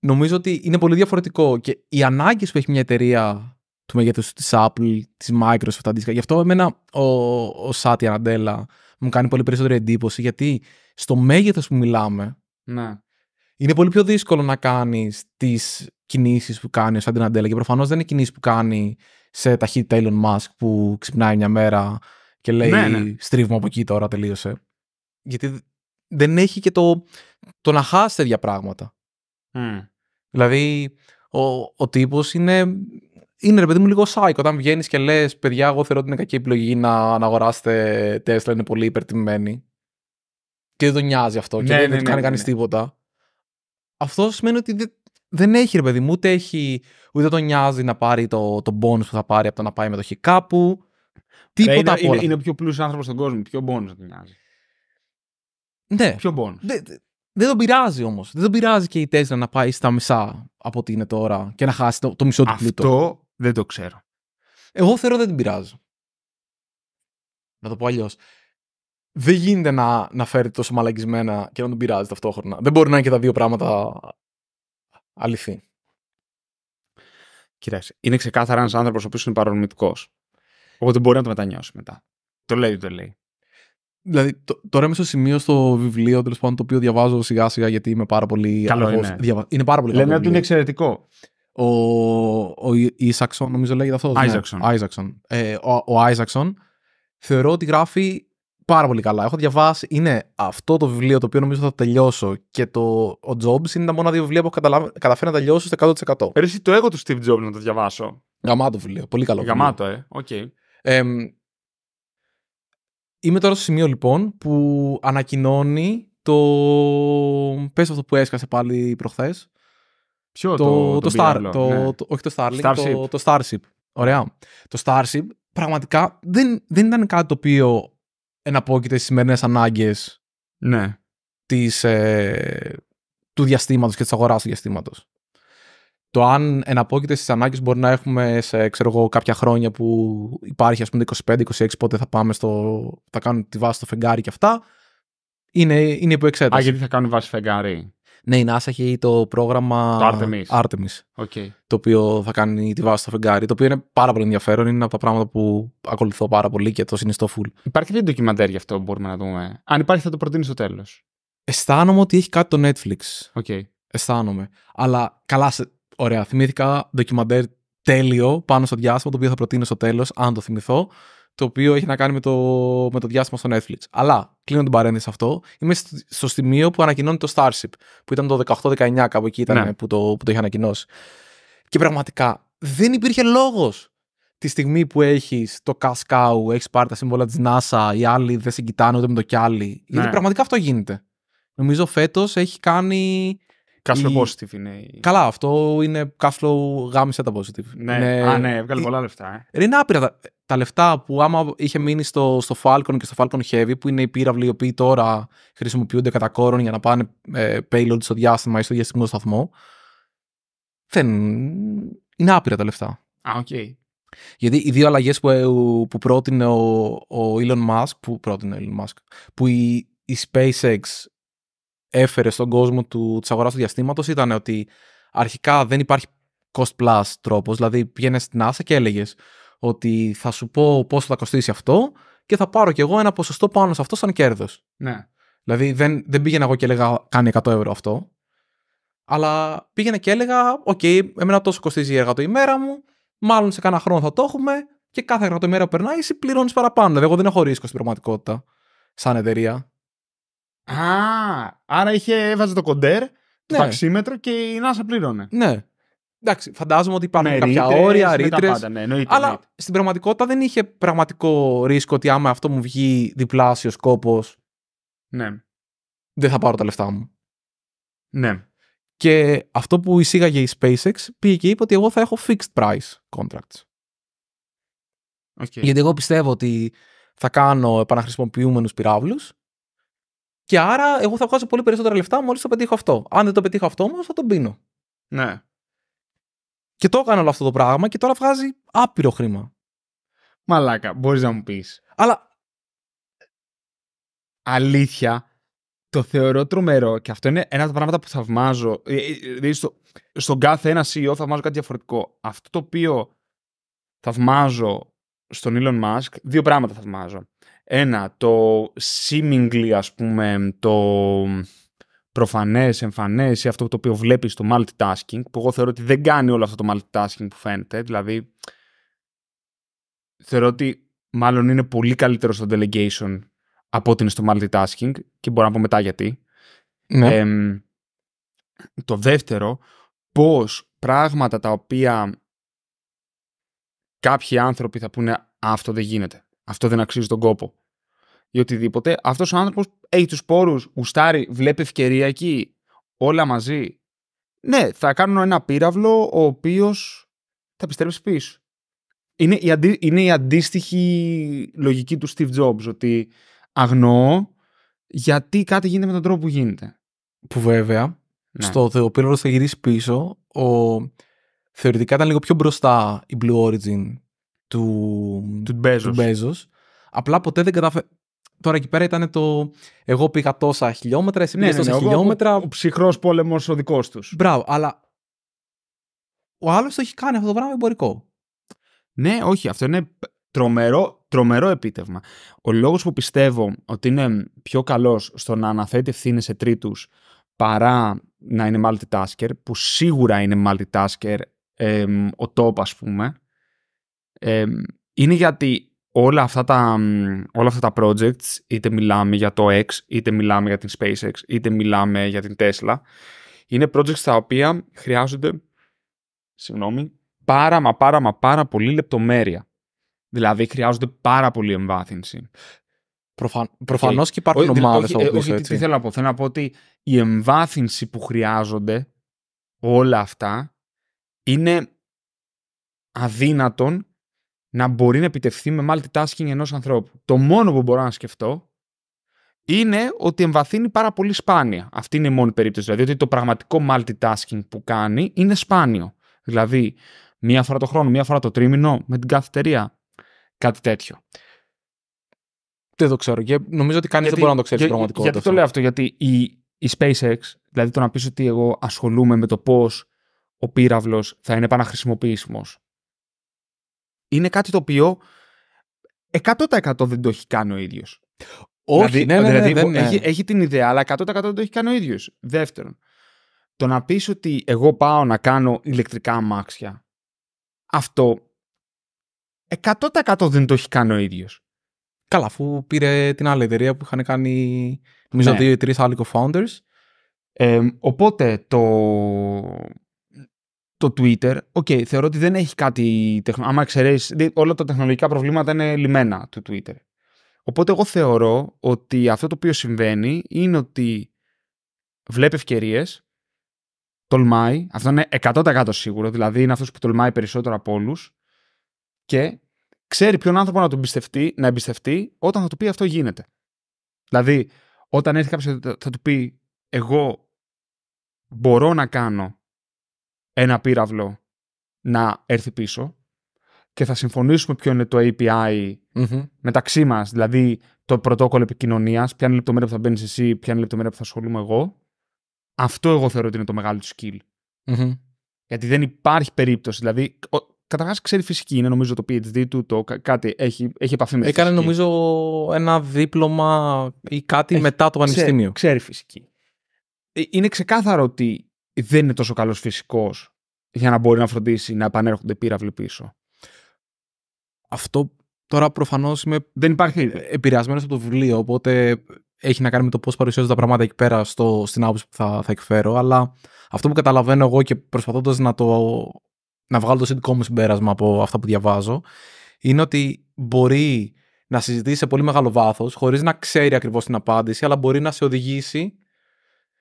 νομίζω ότι είναι πολύ διαφορετικό και οι ανάγκες που έχει μια εταιρεία του μεγέθους της Apple, της Microsoft αντίστοιχα. Γι' αυτό εμένα ο, ο Σάτι Αναντέλα μου κάνει πολύ περισσότερη εντύπωση γιατί στο μέγεθος που μιλάμε. Ναι. Είναι πολύ πιο δύσκολο να κάνεις τις κινήσεις που κάνει ο Σάντι Ναντέλα και προφανώς δεν είναι κινήσεις που κάνει σε ταχύτητα Elon Musk που ξυπνάει μια μέρα και λέει ναι, ναι. στρίβουμε από εκεί τώρα, τελείωσε. Γιατί δεν έχει και το, το να χάσει τέτοια πράγματα. Mm. Δηλαδή, ο, ο τύπος είναι. Είναι ρε παιδί μου λίγο σάικ, Όταν βγαίνεις και λες, παιδιά, εγώ θεωρώ ότι είναι κακή επιλογή να, να αγοράσετε Τέσλα, είναι πολύ υπερτιμημένη. Και δεν τον νοιάζει αυτό. και ναι, δεν ναι, κάνει ναι, κανείς ναι, ναι. τίποτα. Αυτό σημαίνει ότι δεν, έχει ρε παιδί μου, ούτε, έχει, ούτε τον νοιάζει να πάρει το, το bonus που θα πάρει από το να πάει με το κάπου. Τίποτα είναι, από όλα. Είναι, είναι ο πιο πλούσιος άνθρωπος στον κόσμο. ποιο bonus να τον νοιάζει. Ναι. Πιο bonus. Δεν τον πειράζει όμως. Δεν τον πειράζει και η Τέσλα να πάει στα μισά από ό,τι είναι τώρα και να χάσει το, μισό του πλούτο. Αυτό δεν το ξέρω. Εγώ θεωρώ δεν την πειράζει. Να το πω αλλιώς. Δεν γίνεται να, να φέρει τόσο μαλαγισμένα και να τον πειράζει ταυτόχρονα. Δεν μπορεί να είναι και τα δύο πράγματα αληθή. Κοιτάξτε, είναι ξεκάθαρα ένας άνθρωπος ο οποίος είναι παρορμητικός. Οπότε μπορεί να το μετανιώσει μετά. Το λέει, το λέει. Δηλαδή, τώρα είμαι στο σημείο στο βιβλίο τέλος πάντων το οποίο διαβάζω σιγά σιγά γιατί είμαι πάρα πολύ. Καλό είναι. Διαβα... Είναι πάρα πολύ Λέμε ότι είναι εξαιρετικό. Ο, ο Ισαξον, νομίζω λέγεται αυτός. Ναι. Άιζαξον. Ναι. Ε, ο Άιζαξον θεωρώ ότι γράφει πάρα πολύ καλά. Έχω διαβάσει, είναι αυτό το βιβλίο το οποίο νομίζω θα τελειώσω και το ο Jobs είναι τα μόνα δύο βιβλία που έχω καταφέρει να τελειώσω στο 100%. Πέρυσι το έχω του Steve Jobs να το διαβάσω. Γαμάτο βιβλίο, πολύ καλό. Γαμάτο, ε. Okay. Ε, Είμαι τώρα στο σημείο λοιπόν που ανακοινώνει το. Πες αυτό που έσκασε πάλι προχθές. Ποιο το. Το, το, Star, ναι. όχι το Starlink, Starship. Το, το Starship. Ωραία. Το Starship πραγματικά δεν, δεν ήταν κάτι το οποίο εναπόκειται στις σημερινές ανάγκες ναι. Της, ε, του διαστήματος και της αγοράς του διαστήματος το αν εναπόκειται στις ανάγκες μπορεί να έχουμε σε ξέρω εγώ, κάποια χρόνια που υπάρχει, ας πούμε, 25-26, πότε θα πάμε στο. θα κάνουν τη βάση στο φεγγάρι και αυτά. Είναι, είναι υπό εξέταση. Α, γιατί θα κάνουν βάση φεγγάρι. Ναι, η NASA έχει το πρόγραμμα το Artemis. Artemis okay. Το οποίο θα κάνει τη βάση στο φεγγάρι. Το οποίο είναι πάρα πολύ ενδιαφέρον. Είναι από τα πράγματα που ακολουθώ πάρα πολύ και το συνιστώ full. Υπάρχει και ντοκιμαντέρ γι' αυτό που μπορούμε να δούμε. Αν υπάρχει, θα το προτείνει στο τέλος. Αισθάνομαι ότι έχει κάτι το Netflix. Okay. Αισθάνομαι. Αλλά καλά, Ωραία, θυμήθηκα ντοκιμαντέρ τέλειο πάνω στο διάστημα, το οποίο θα προτείνω στο τέλος, αν το θυμηθώ, το οποίο έχει να κάνει με το, με το διάστημα στο Netflix. Αλλά, κλείνω την παρένθεση αυτό, είμαι στο σημείο που ανακοινώνει το Starship, που ήταν το 18-19, κάπου εκεί ήταν ναι. που, το, που το είχε ανακοινώσει. Και πραγματικά δεν υπήρχε λόγος τη στιγμή που έχεις το κασκάου, έχεις πάρει τα σύμβολα της NASA, οι άλλοι δεν συγκοιτάνε ούτε με το κι άλλοι. Ναι. Γιατί πραγματικά αυτό γίνεται. Νομίζω φέτος έχει κάνει Cash flow positive είναι. Καλά, αυτό είναι cash flow γάμισε τα positive. Ναι, είναι... Α, ναι έβγαλε πολλά λεφτά. Ε. Είναι άπειρα τα, τα λεφτά που άμα είχε μείνει στο, στο Falcon και στο Falcon Heavy, που είναι οι πύραυλοι οι οποίοι τώρα χρησιμοποιούνται κατά κόρον για να πάνε ε, payload στο διάστημα ή στο διαστημικό σταθμό. Δεν. Είναι άπειρα τα λεφτά. Α, οκ. Okay. Γιατί οι δύο αλλαγές που, ε, που πρότεινε ο, ο Elon Musk, που πρότεινε ο Elon Musk, που η, η SpaceX έφερε στον κόσμο του, της αγοράς του διαστήματος ήταν ότι αρχικά δεν υπάρχει cost plus τρόπος, δηλαδή πήγαινε στην NASA και έλεγες ότι θα σου πω πόσο θα κοστίσει αυτό και θα πάρω κι εγώ ένα ποσοστό πάνω σε αυτό σαν κέρδος. Ναι. Δηλαδή δεν, δεν πήγαινα εγώ και έλεγα κάνει 100 ευρώ αυτό, αλλά πήγαινα και έλεγα, οκ, okay, εμένα τόσο κοστίζει η έργα το ημέρα μου, μάλλον σε κάνα χρόνο θα το έχουμε και κάθε ημέρα που περνάει εσύ πληρώνεις παραπάνω. Δηλαδή εγώ δεν έχω ρίσκο στην πραγματικότητα σαν εταιρεία. Α, άρα είχε, έβαζε το κοντέρ, ναι. το ταξίμετρο και η NASA πλήρωνε. Ναι. Εντάξει, φαντάζομαι ότι υπάρχουν με κάποια όρια, ρήτρε. Ναι, αλλά στην πραγματικότητα δεν είχε πραγματικό ρίσκο ότι άμα αυτό μου βγει διπλάσιος κόπος. Ναι. Δεν θα πάρω τα λεφτά μου. Ναι. Και αυτό που εισήγαγε η SpaceX πήγε και είπε ότι εγώ θα έχω fixed price contracts. Okay. Γιατί εγώ πιστεύω ότι θα κάνω επαναχρησιμοποιούμενους πυράβλους και άρα εγώ θα βγάζω πολύ περισσότερα λεφτά μόλις το πετύχω αυτό. Αν δεν το πετύχω αυτό όμως, θα τον πίνω. Ναι. Και το έκανα όλο αυτό το πράγμα και τώρα βγάζει άπειρο χρήμα. Μαλάκα, μπορείς να μου πεις. Αλλά. Αλήθεια, το θεωρώ τρομερό και αυτό είναι ένα από τα πράγματα που θαυμάζω. Ε, ε, δηλαδή, στο, στον κάθε ένα CEO θαυμάζω κάτι διαφορετικό. Αυτό το οποίο θαυμάζω στον Elon Musk, δύο πράγματα θαυμάζω. Ένα, το seemingly ας πούμε το προφανές, εμφανές ή αυτό το οποίο βλέπεις το multitasking που εγώ θεωρώ ότι δεν κάνει όλο αυτό το multitasking που φαίνεται, δηλαδή θεωρώ ότι μάλλον είναι πολύ καλύτερο στο delegation από ότι είναι στο multitasking και μπορώ να πω μετά γιατί. Ναι. το δεύτερο, πώς πράγματα τα οποία κάποιοι άνθρωποι θα πούνε αυτό δεν γίνεται αυτό δεν αξίζει τον κόπο ή οτιδήποτε, αυτός ο άνθρωπος έχει τους πόρους, γουστάρει, βλέπει ευκαιρία εκεί, όλα μαζί. Ναι, θα κάνω ένα πύραυλο ο οποίος θα επιστρέψει πίσω. Είναι η, αντί... η αντίστοιχη λογική του Steve Jobs, ότι αγνοώ γιατί κάτι γίνεται με τον τρόπο που γίνεται. Που βέβαια, ναι. στο πύραυλο θα γυρίσει πίσω, ο... θεωρητικά ήταν λίγο πιο μπροστά η Blue Origin του, του, Μπέζος. Απλά ποτέ δεν κατάφερε. Τώρα εκεί πέρα ήταν το. Εγώ πήγα τόσα χιλιόμετρα, εσύ ναι, πήγες ναι, τόσα ναι, χιλιόμετρα. Ο, ψυχρός ψυχρός πόλεμος ο δικός τους. Μπράβο, αλλά. Ο άλλος το έχει κάνει αυτό το πράγμα εμπορικό. Ναι, όχι, αυτό είναι τρομερό, τρομερό επίτευγμα. Ο λόγος που πιστεύω ότι είναι πιο καλός στο να αναθέτει ευθύνες σε τρίτους παρά να είναι multitasker, που σίγουρα είναι multitasker ε, ο τόπο, ας πούμε, είναι γιατί όλα αυτά, τα, όλα αυτά τα projects, είτε μιλάμε για το X, είτε μιλάμε για την SpaceX, είτε μιλάμε για την Tesla, είναι projects τα οποία χρειάζονται, συγγνώμη, πάρα μα πάρα μα πάρα πολύ λεπτομέρεια. Δηλαδή χρειάζονται πάρα πολύ εμβάθυνση. προφανώς Προφανώς και υπάρχουν ομάδες Όχι, ε, τι θέλω να πω. Θέλω να πω ότι η εμβάθυνση που χρειάζονται όλα αυτά είναι αδύνατον να μπορεί να επιτευχθεί με multitasking ενός ανθρώπου. Το μόνο που μπορώ να σκεφτώ είναι ότι εμβαθύνει πάρα πολύ σπάνια. Αυτή είναι η μόνη περίπτωση. Δηλαδή ότι το πραγματικό multitasking που κάνει είναι σπάνιο. Δηλαδή, μία φορά το χρόνο, μία φορά το τρίμηνο, με την καθετερία. Κάτι τέτοιο. Δεν το ξέρω. Και νομίζω ότι κανείς δεν μπορεί να το ξέρει για, πραγματικό. Γιατί το λέω αυτό, Γιατί η, η SpaceX, δηλαδή το να πεις ότι εγώ ασχολούμαι με το πώς ο πύραυλος θα είναι επαναχρησιμοποιήσιμος είναι κάτι το οποίο 100% δεν το έχει κάνει ο ίδιος. Όχι, δηλαδή, ναι, ναι, δηλαδή, ναι έχει, την ιδέα, αλλά 100% δεν το έχει κάνει ο ίδιος. Δεύτερον, το να πεις ότι εγώ πάω να κάνω ηλεκτρικά αμάξια, αυτό 100% δεν το έχει κάνει ο ίδιος. Καλά, αφού πήρε την άλλη εταιρεία που είχαν κάνει νομίζω ναι. δύο ή τρεις άλλοι co-founders. Ε, οπότε το το Twitter, okay, θεωρώ ότι δεν έχει κάτι τεχνολογικό. Άμα όλα τα τεχνολογικά προβλήματα είναι λιμένα του Twitter. Οπότε εγώ θεωρώ ότι αυτό το οποίο συμβαίνει είναι ότι βλέπει ευκαιρίες, τολμάει, αυτό είναι 100% σίγουρο, δηλαδή είναι αυτός που τολμάει περισσότερο από όλους και ξέρει ποιον άνθρωπο να τον πιστευτεί, να εμπιστευτεί όταν θα του πει αυτό γίνεται. Δηλαδή, όταν έρθει κάποιος θα του πει, εγώ μπορώ να κάνω ένα πύραυλο να έρθει πίσω και θα συμφωνήσουμε ποιο είναι το API mm-hmm. μεταξύ μας, δηλαδή το πρωτόκολλο επικοινωνίας, ποια είναι η λεπτομέρεια που θα μπαίνεις εσύ, ποια είναι η λεπτομέρεια που θα ασχολούμαι εγώ. Αυτό εγώ θεωρώ ότι είναι το μεγάλο του skill. mm Γιατί δεν υπάρχει περίπτωση. Δηλαδή, καταρχάς ξέρει φυσική, είναι νομίζω το PhD του, το κάτι έχει, έχει επαφή με Έκανε νομίζω ένα δίπλωμα ή κάτι ε, μετά το πανεπιστήμιο. Ξέρει, ξέρει φυσική. Ε, είναι ξεκάθαρο ότι δεν είναι τόσο καλός φυσικός για να μπορεί να φροντίσει να επανέρχονται πύραυλοι πίσω. Αυτό τώρα προφανώς είμαι δεν υπάρχει... επηρεασμένος από το βιβλίο, οπότε έχει να κάνει με το πώς παρουσιάζονται τα πράγματα εκεί πέρα στο, στην άποψη που θα, θα εκφέρω, αλλά αυτό που καταλαβαίνω εγώ και προσπαθώντας να, το, να βγάλω το συντικό μου συμπέρασμα από αυτά που διαβάζω, είναι ότι μπορεί να συζητήσει σε πολύ μεγάλο βάθος, χωρίς να ξέρει ακριβώς την απάντηση, αλλά μπορεί να σε οδηγήσει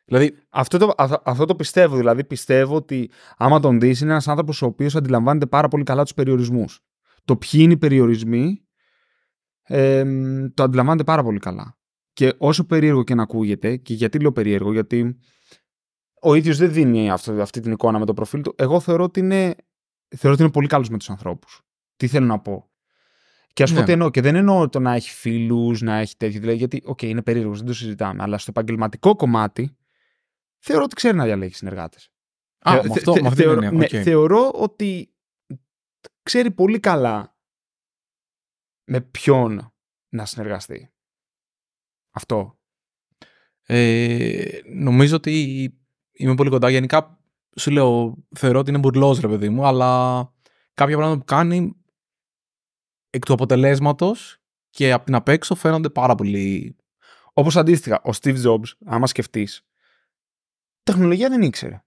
Δηλαδή, αυτό, το, αυτό το πιστεύω. Δηλαδή, πιστεύω ότι άμα τον δεις, είναι ένας άνθρωπος ο οποίος αντιλαμβάνεται πάρα πολύ καλά τους περιορισμούς. Το ποιοι είναι οι περιορισμοί, ε, το αντιλαμβάνεται πάρα πολύ καλά. Και όσο περίεργο και να ακούγεται, και γιατί λέω περίεργο, γιατί ο ίδιος δεν δίνει αυτό, αυτή την εικόνα με το προφίλ του. Εγώ θεωρώ ότι είναι, θεωρώ ότι πολύ καλός με τους ανθρώπους. Τι θέλω να πω. Και ας ναι. πω Και δεν εννοώ το να έχει φίλους, να έχει τέτοιο. Δηλαδή, γιατί, οκ, okay, είναι περίεργο, δεν το συζητάμε. Αλλά στο επαγγελματικό κομμάτι, θεωρώ ότι ξέρει να διαλέγει συνεργάτες. Α, με αυτό, θεωρώ, είναι, okay. θεωρώ ότι ξέρει πολύ καλά με ποιον να συνεργαστεί. Αυτό. Ε, νομίζω ότι είμαι πολύ κοντά. Γενικά, σου λέω, θεωρώ ότι είναι μπουρλός ρε παιδί μου, αλλά κάποια πράγματα που κάνει εκ του αποτελέσματος και από την απέξω φαίνονται πάρα πολύ... Όπως αντίστοιχα, ο Steve Jobs, άμα σκεφτείς τεχνολογία δεν ήξερε.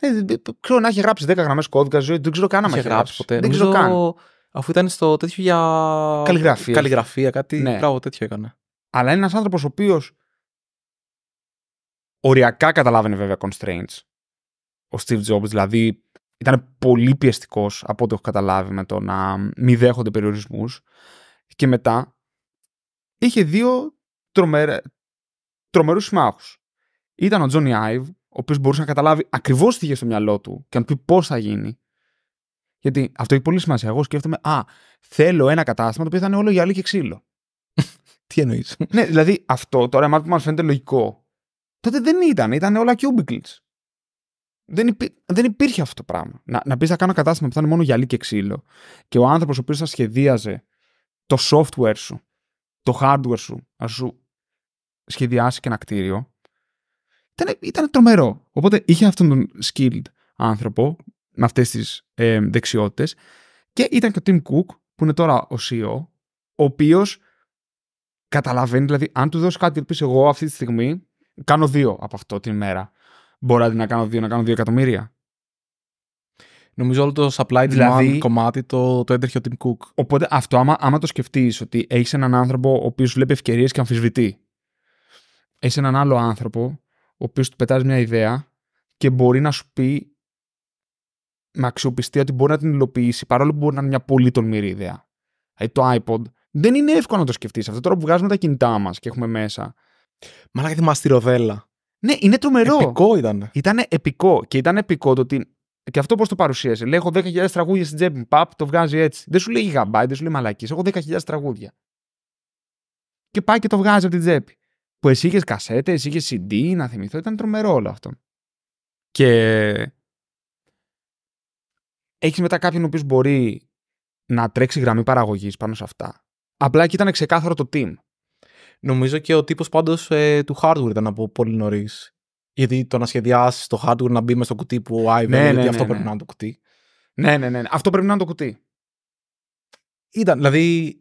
Ε, δεν, ξέρω να έχει γράψει 10 γραμμέ κώδικα ζωή, δεν ξέρω καν να έχει γράψει, ποτέ. Δεν ξέρω καν. Αφού ήταν στο τέτοιο για. Καλλιγραφία. Καλλιγραφία, κάτι. Ναι. Πράγμα τέτοιο έκανε. Αλλά είναι ένας άνθρωπος ο οποίος. Οριακά καταλάβαινε βέβαια constraints. Ο Steve Jobs, δηλαδή ήταν πολύ πιεστικός από ό,τι έχω καταλάβει με το να μη δέχονται περιορισμούς. Και μετά είχε δύο τρομερούς συμμάχους. Ήταν ο Τζόνι Άιβ, ο οποίος μπορούσε να καταλάβει ακριβώς τι είχε στο μυαλό του και να του πει πώς θα γίνει. Γιατί αυτό έχει πολύ σημασία. Εγώ σκέφτομαι, Α, θέλω ένα κατάστημα το οποίο θα είναι όλο γυαλί και ξύλο. <laughs> τι εννοείς. ναι, δηλαδή αυτό τώρα, εμά που μας φαίνεται λογικό, τότε δεν ήταν. Ήταν όλα cubicles. Δεν, υπή... δεν υπήρχε αυτό το πράγμα. Να, να πεις θα κάνω κατάστημα που θα είναι μόνο γυαλί και ξύλο και ο άνθρωπος ο οποίος θα σχεδίαζε το software σου, το hardware σου, να σου σχεδιάσει και ένα κτίριο, ήταν, ήταν τρομερό. Οπότε είχε αυτόν τον skilled άνθρωπο με αυτές τις ε, δεξιότητες. Και ήταν και ο Tim Cook, που είναι τώρα ο CEO, ο οποίος καταλαβαίνει, δηλαδή, αν του δώσει κάτι, πει εγώ αυτή τη στιγμή, κάνω δύο από αυτό την ημέρα. Μπορώ να κάνω δύο, να κάνω δύο εκατομμύρια. Νομίζω όλο το supply demand δηλαδή, κομμάτι το, το έτρεχε ο Tim Cook. Οπότε αυτό, άμα, άμα το σκεφτείς, ότι έχεις έναν άνθρωπο ο οποίος βλέπει ευκαιρίες και αμφισβητεί. Έχεις έναν άλλο άνθρωπο ο οποίος του πετάζει μια ιδέα και μπορεί να σου πει με αξιοπιστία ότι μπορεί να την υλοποιήσει, παρόλο που μπορεί να είναι μια πολύ τολμηρή ιδέα. Δηλαδή το iPod δεν είναι εύκολο να το σκεφτείς αυτό. Τώρα που βγάζουμε τα κινητά μας και έχουμε μέσα. Μαλάκα τη ροδέλα. Ναι, είναι τρομερό. Επικό ήταν. Ήταν επικό. Και ήταν επικό το ότι. Και αυτό πώς το παρουσίασε. Λέει: Έχω 10.000 τραγούδια στην τσέπη μου. Παπ, το βγάζει έτσι. Δεν σου λέει γαμπάι, δεν σου λέει μαλακή. Έχω 10.000 τραγούδια. Και πάει και το βγάζει από την τσέπη που εσύ είχες κασέτες, είχες CD, να θυμηθώ, ήταν τρομερό όλο αυτό. Και έχεις μετά κάποιον ο οποίος μπορεί να τρέξει γραμμή παραγωγής πάνω σε αυτά. Απλά και ήταν ξεκάθαρο το team. Νομίζω και ο τύπος πάντως ε, του hardware ήταν από πολύ νωρίς. Γιατί το να σχεδιάσεις το hardware να μπει μέσα στο κουτί που ο Άιβερ, ναι, γιατί ναι, ναι, αυτό ναι, πρέπει ναι. να είναι το κουτί. Ναι, ναι, ναι, ναι. Αυτό πρέπει να είναι το κουτί. Ήταν, δηλαδή,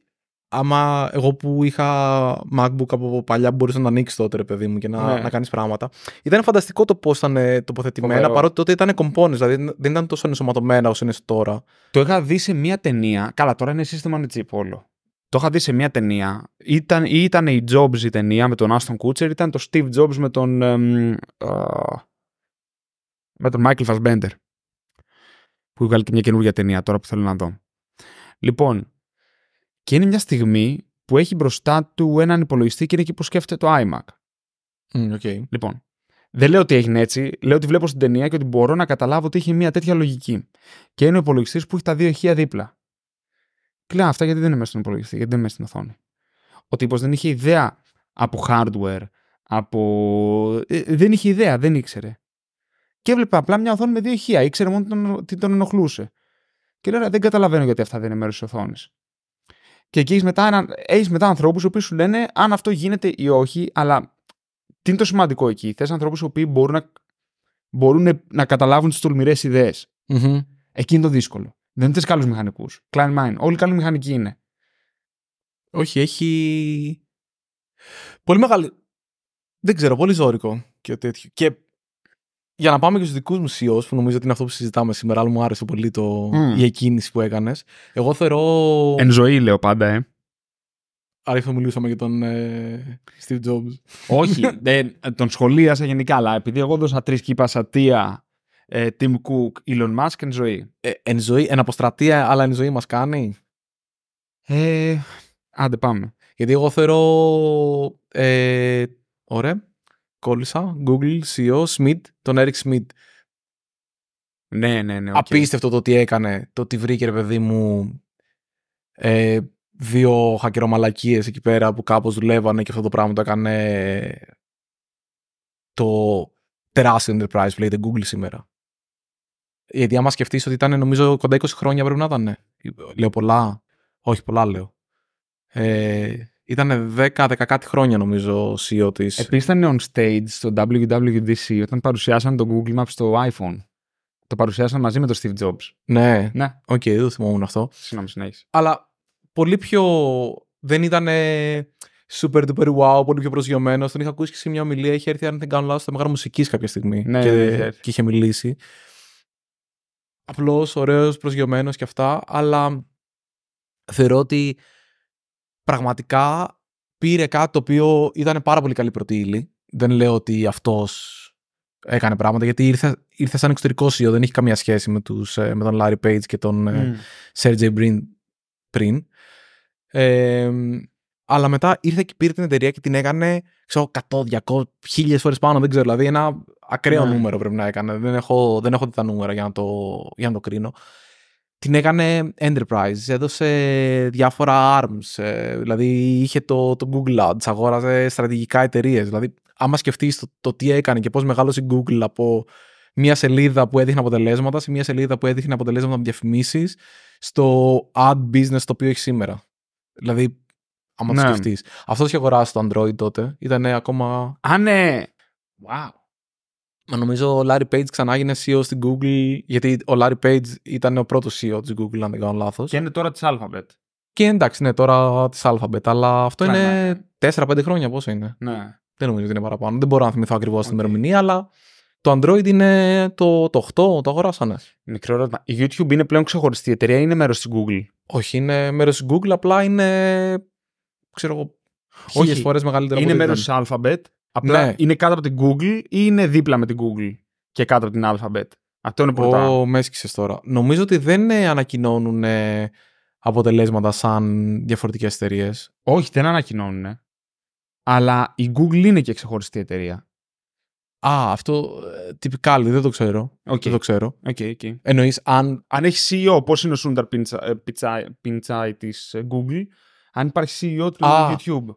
άμα εγώ που είχα MacBook από παλιά μπορούσα να ανοίξεις τότε, ρε παιδί μου, και να, ναι. να κάνεις πράγματα. Ήταν φανταστικό το πώς ήταν ε, τοποθετημένα, παρότι τότε ήταν κομπόνε, δηλαδή δεν ήταν τόσο ενσωματωμένα όσο είναι τώρα. Το είχα δει σε μία ταινία. Καλά, τώρα είναι σύστημα με τσίπ όλο. Το είχα δει σε μία ταινία. Ήταν, ή ήταν η Jobs η ταινία με τον Άστον Κούτσερ, ήταν το Steve Jobs με τον. με τον Michael Fassbender. Που βγάλει και μια καινούργια ταινία τώρα που θέλω να δω. Λοιπόν, και είναι μια στιγμή που έχει μπροστά του έναν υπολογιστή και είναι εκεί που σκέφτεται το iMac. okay. Λοιπόν, δεν λέω ότι έγινε έτσι. Λέω ότι βλέπω στην ταινία και ότι μπορώ να καταλάβω ότι είχε μια τέτοια λογική. Και είναι ο υπολογιστής που έχει τα δύο ηχεία δίπλα. Κλα αυτά γιατί δεν είναι μέσα στον υπολογιστή, γιατί δεν είναι μέσα στην οθόνη. Ο τύπος δεν είχε ιδέα από hardware, από. Ε, δεν είχε ιδέα, δεν ήξερε. Και έβλεπε απλά μια οθόνη με δύο ηχεία. Ήξερε μόνο τι τον, ενοχλούσε. Και λέω, δεν καταλαβαίνω γιατί αυτά δεν είναι μέρος της οθόνης. Και εκεί έχεις μετά, έχεις μετά ανθρώπους που σου λένε αν αυτό γίνεται ή όχι, αλλά τι είναι το σημαντικό εκεί. Θες ανθρώπους που μπορούν να, μπορούν να καταλάβουν τις τολμηρές ιδέες. Εκεί είναι το δύσκολο. Δεν θες καλούς μηχανικούς. Klein mind. Όλοι καλοί μηχανικοί είναι. Όχι, έχει. Πολύ μεγάλη. Δεν ξέρω, πολύ ζώρικο και τέτοιο. Και για να πάμε και στους δικούς μου CEO, που νομίζω ότι είναι αυτό που συζητάμε σήμερα, αλλά μου άρεσε πολύ το... Mm. η εκκίνηση που έκανες. Εγώ θεωρώ. Εν ζωή, λέω πάντα, ε. Άρα μιλούσαμε για τον ε, Steve Jobs. Όχι, <laughs> ε, τον σχολίασα γενικά, αλλά επειδή εγώ δώσα τρεις και είπα σατία ε, Tim Cook, Elon Musk, εν ζωή. Ε, εν ζωή, εν αποστρατεία, αλλά εν ζωή μας κάνει. Ε, άντε πάμε. Γιατί εγώ θεωρώ. Ε, ωραία κόλλησα. Google CEO Smith, τον Eric Smith. Ναι, ναι, ναι. Απίστευτο το τι έκανε, το τι βρήκε, ρε παιδί μου. Ε, δύο χακερομαλακίες εκεί πέρα που κάπως δουλεύανε και αυτό το πράγμα το έκανε το τεράστιο enterprise που λέγεται Google σήμερα. Γιατί άμα σκεφτείς ότι ήταν νομίζω κοντά 20 χρόνια πρέπει να ήταν. Ναι. Λέω πολλά. Όχι πολλά λέω. Ε, ήταν 10-10 χρόνια νομίζω CEO της. Επίσης ήταν on stage στο WWDC όταν παρουσιάσαν το Google Maps στο iPhone. Το παρουσιάσαν μαζί με τον Steve Jobs. Ναι. Ναι. Οκ, okay, δεν θυμόμουν αυτό. Συγγνώμη, συνέχισε. Αλλά πολύ πιο. Δεν ήταν super duper wow, πολύ πιο προσγειωμένος. Τον είχα ακούσει και σε μια ομιλία. Είχε έρθει, αν δεν κάνω λάθος, στα μεγάλα μουσικής κάποια στιγμή. Ναι, και, ναι, ναι, ναι. και είχε μιλήσει. Απλός, ωραίος, προσγειωμένος και αυτά. Αλλά θεωρώ ότι πραγματικά πήρε κάτι το οποίο ήταν πάρα πολύ καλή πρώτη Δεν λέω ότι αυτός έκανε πράγματα, γιατί ήρθε, ήρθε σαν εξωτερικό ιό, e δεν είχε καμία σχέση με, τους, ε, με τον Larry Page και τον mm. Sergey Brin πριν. Ε, αλλά μετά ήρθε και πήρε την εταιρεία και την έκανε ξέρω, 100, 200, χίλιες φορές πάνω. Δεν ξέρω. Δηλαδή, ένα ακραίο ναι. νούμερο πρέπει να έκανε. Δεν έχω, δεν έχω τα νούμερα για να το, για να το κρίνω την έκανε enterprise, έδωσε διάφορα arms, ε, δηλαδή είχε το, το Google Ads, αγόραζε στρατηγικά εταιρείες. Δηλαδή, άμα σκεφτείς το, το τι έκανε και πώς μεγάλωσε η Google από μια σελίδα που έδειχνε αποτελέσματα σε μια σελίδα που έδειχνε αποτελέσματα με διαφημίσεις στο ad business το οποίο έχει σήμερα. Δηλαδή, άμα ναι. το σκεφτείς. Αυτός είχε αγοράσει το Android τότε, ήταν ακόμα. Α, ναι! Wow. Μα νομίζω ο Larry Page ξανά έγινε CEO στην Google, γιατί ο Larry Page ήταν ο πρώτος CEO της Google, αν δεν κάνω λάθος. Και είναι τώρα της Alphabet. Και εντάξει, είναι τώρα της Alphabet, αλλά αυτό είναι 4-5 χρόνια πόσο είναι. Ναι. Δεν νομίζω ότι είναι παραπάνω. Δεν μπορώ να θυμηθώ ακριβώς okay. την ημερομηνία, αλλά το Android είναι το, το 8, το αγοράσανε. Μικρό ερώτημα. Η YouTube είναι πλέον ξεχωριστή εταιρεία ή είναι μέρος της Google. Όχι, είναι μέρος της Google, απλά είναι. ξέρω εγώ. Όχι, φορές μεγαλύτερο. Είναι μέρο της Alphabet Απλά ναι. είναι κάτω από την Google ή είναι δίπλα με την Google και κάτω από την Alphabet. Αυτό είναι πρωτά. Ω, τώρα. Νομίζω ότι δεν ε, ανακοινώνουν αποτελέσματα σαν διαφορετικές εταιρείες. Όχι, δεν ανακοινώνουν. Αλλά η Google είναι και ξεχωριστή εταιρεία. Α, αυτό ε, τυπικά, δεν το ξέρω. Okay. Δεν το ξέρω. Okay, okay. Εννοείς αν... Αν έχει CEO, πώς είναι ο Σούνταρ Πιντσάι ε, της Google, αν υπάρχει CEO του YouTube.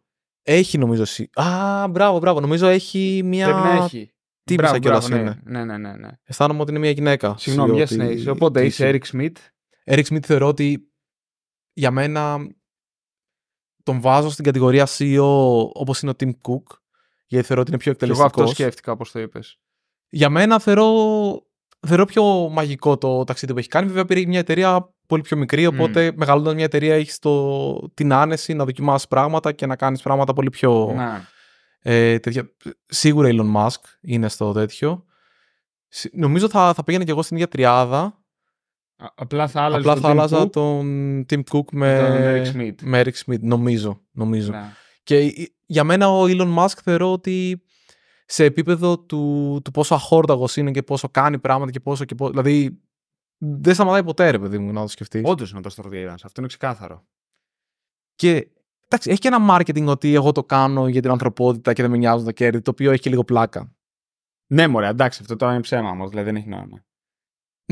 Έχει νομίζω. Α, μπράβο, μπράβο. Νομίζω έχει μια. Πρέπει να έχει. μπράβο, μπράβο, ναι. είναι. Ναι, ναι, ναι, ναι. Αισθάνομαι ότι είναι μια γυναίκα. Συγγνώμη, ναι, Οπότε είσαι Eric Smith. Eric Smith θεωρώ ότι για μένα τον βάζω στην κατηγορία CEO όπως είναι ο Tim Cook. Γιατί θεωρώ ότι είναι πιο εκτελεστικό. Εγώ αυτό σκέφτηκα, όπως το είπες. Για μένα θεωρώ, θεωρώ πιο μαγικό το ταξίδι που έχει κάνει. Βέβαια, πήρε μια εταιρεία πολύ πιο μικρή. Οπότε mm. μεγαλώντα μια εταιρεία, έχεις την άνεση να δοκιμάσει πράγματα και να κάνεις πράγματα πολύ πιο. Να. Ε, τέτοια. Σίγουρα Elon Musk είναι στο τέτοιο. Νομίζω θα, θα πήγαινε και εγώ στην ίδια τριάδα. απλά θα άλλαζα, απλά τον, θα Tim Cook, τον Tim Cook με, Eric Schmidt. Νομίζω. νομίζω. Ναι. Και για μένα ο Elon Musk θεωρώ ότι σε επίπεδο του, του πόσο αχόρταγος είναι και πόσο κάνει πράγματα και πόσο και πόσο, δηλαδή δεν σταματάει ποτέ, ρε παιδί μου, να το σκεφτείς. Όντως είναι το Astro Αυτό είναι ξεκάθαρο. Και εντάξει, έχει και ένα marketing ότι εγώ το κάνω για την ανθρωπότητα και δεν με νοιάζουν τα κέρδη, το οποίο έχει και λίγο πλάκα. Ναι, μωρέ, εντάξει, αυτό τώρα είναι ψέμα όμως, δηλαδή δεν έχει νόημα.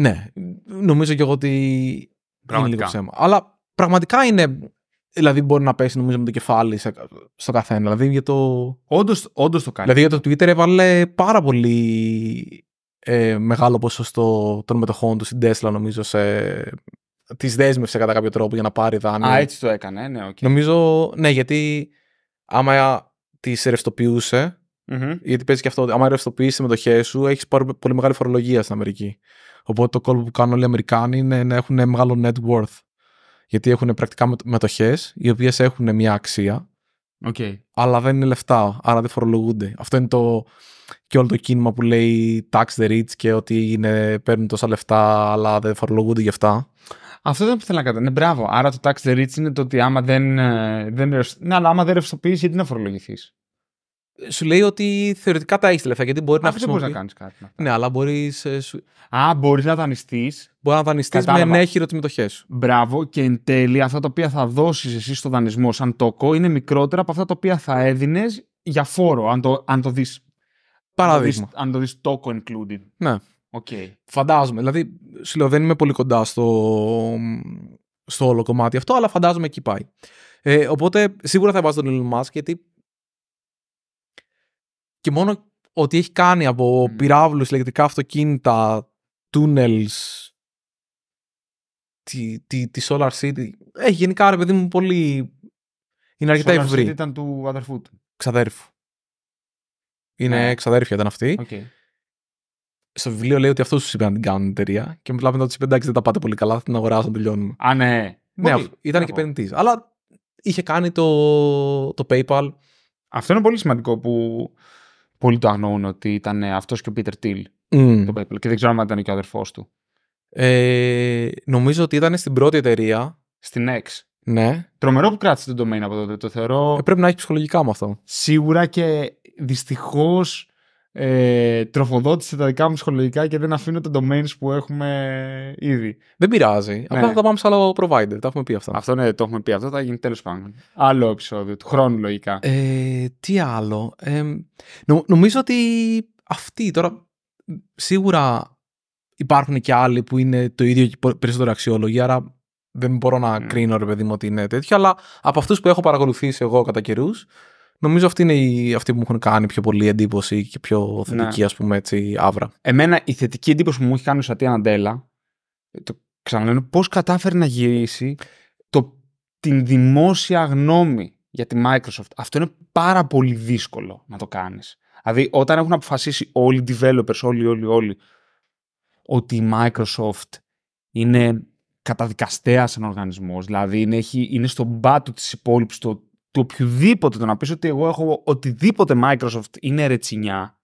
Ναι, νομίζω και εγώ ότι πραγματικά. είναι λίγο ψέμα. Αλλά πραγματικά είναι. Δηλαδή μπορεί να πέσει νομίζω με το κεφάλι στο καθένα. Δηλαδή για το. Όντως το κάνει. Δηλαδή για το Twitter έβαλε πάρα πολύ ε, μεγάλο ποσοστό των μετοχών τους στην Τέσλα, νομίζω, σε, τη δέσμευσε κατά κάποιο τρόπο για να πάρει δάνεια. Α, έτσι το έκανε, ναι, okay. Νομίζω, ναι, γιατί άμα τη ρευστοποιούσε, γιατί παίζει και αυτό, άμα ρευστοποιήσει τις μετοχές σου, έχεις πάρει πολύ μεγάλη φορολογία στην Αμερική. Οπότε το κόλπο που κάνουν όλοι οι Αμερικάνοι είναι να έχουν μεγάλο net worth. Γιατί έχουν πρακτικά μετοχές, οι οποίες έχουν μια αξία. Okay. Αλλά δεν είναι λεφτά, άρα δεν φορολογούνται. Αυτό είναι το, και όλο το κίνημα που λέει tax the rich και ότι είναι, παίρνουν τόσα λεφτά αλλά δεν φορολογούνται γι' αυτά. Αυτό δεν θέλω να καταλάβω. Ναι, μπράβο. Άρα το tax the rich είναι το ότι άμα δεν, ε, δεν, ναι, αλλά άμα δεν ρευστοποιείς γιατί να φορολογηθείς. Σου λέει ότι θεωρητικά τα έχεις λεφτά γιατί μπορεί να χρησιμοποιήσει. Δεν μπορείς να κάνεις κάτι. Ναι, αλλά μπορείς. Α, μπορείς να δανειστείς. Μπορεί να δανειστείς με ενέχειρο τις μετοχέ σου. Μπράβο, και εν τέλει αυτά τα οποία θα δώσεις εσύ στο δανεισμό σαν τόκο είναι μικρότερα από αυτά τα οποία θα έδινες για φόρο, αν το, αν το δεις Παράδειγμα. Αν το δεις τόκο included. Ναι. Okay. Φαντάζομαι. Δηλαδή, σου λέω, δεν είμαι πολύ κοντά στο, στο όλο κομμάτι αυτό, αλλά φαντάζομαι εκεί πάει. Ε, οπότε σίγουρα θα βάζω τον Elon Musk γιατί και μόνο ότι έχει κάνει από mm. πυράβλους, ηλεκτρικά αυτοκίνητα, τούνελς, τη, τη, τη Solar City. Έχει γενικά ρε παιδί μου πολύ... Είναι αρκετά ευρύ. Solar City ήταν του αδερφού του. Ξαδέρφου. Είναι yeah. Ναι. ξαδέρφια ήταν αυτή. Okay. Στο βιβλίο λέει ότι αυτός τους είπε να την κάνουν εταιρεία και μου λέει ότι είπε εντάξει δεν τα πάτε πολύ καλά, θα την αγοράσω να τελειώνουμε. Α, ναι. Ναι, ήταν και επενδυτής. Αλλά είχε κάνει το, το PayPal. Αυτό είναι πολύ σημαντικό που πολλοί το αγνοούν ότι ήταν αυτός και ο Peter Thiel το PayPal και δεν ξέρω αν ήταν και ο αδερφός του. Ε, νομίζω ότι ήταν στην πρώτη εταιρεία. Στην X. Ναι. Τρομερό που κράτησε το domain από τότε, το θεωρώ. Ε, πρέπει να έχει ψυχολογικά με αυτό. Σίγουρα και Δυστυχώς ε, τροφοδότησε τα δικά μου ψυχολογικά και δεν αφήνω τα domains που έχουμε ήδη. Δεν πειράζει. Ναι. Απλά θα πάμε σε άλλο provider. Τα έχουμε πει αυτά. Αυτό ναι, το έχουμε πει. Αυτό θα γίνει τέλος πάντων. Άλλο επεισόδιο του χρόνου, λογικά. Ε, τι άλλο. Ε, νο, νομίζω ότι αυτοί τώρα σίγουρα υπάρχουν και άλλοι που είναι το ίδιο και περισσότερο αξιόλογοι. Άρα δεν μπορώ να mm. κρίνω, ρε παιδί μου, ότι είναι τέτοιο. Αλλά από αυτούς που έχω παρακολουθήσει εγώ κατά καιρούς, Νομίζω αυτοί είναι οι, αυτοί που μου έχουν κάνει πιο πολύ εντύπωση και πιο θετική, ναι. πούμε, έτσι, αύρα. Εμένα η θετική εντύπωση που μου έχει κάνει ο Σατία Ναντέλα, το ξαναλέω, πώς κατάφερε να γυρίσει το, την δημόσια γνώμη για τη Microsoft. Αυτό είναι πάρα πολύ δύσκολο να το κάνεις. Δηλαδή, όταν έχουν αποφασίσει όλοι οι developers, όλοι, όλοι, όλοι, ότι η Microsoft είναι καταδικαστέας σαν οργανισμός, δηλαδή είναι, έχει, είναι στον πάτο της υπόλοιπη το του οποιοδήποτε, το να πεις ότι εγώ έχω οτιδήποτε Microsoft είναι ρετσινιά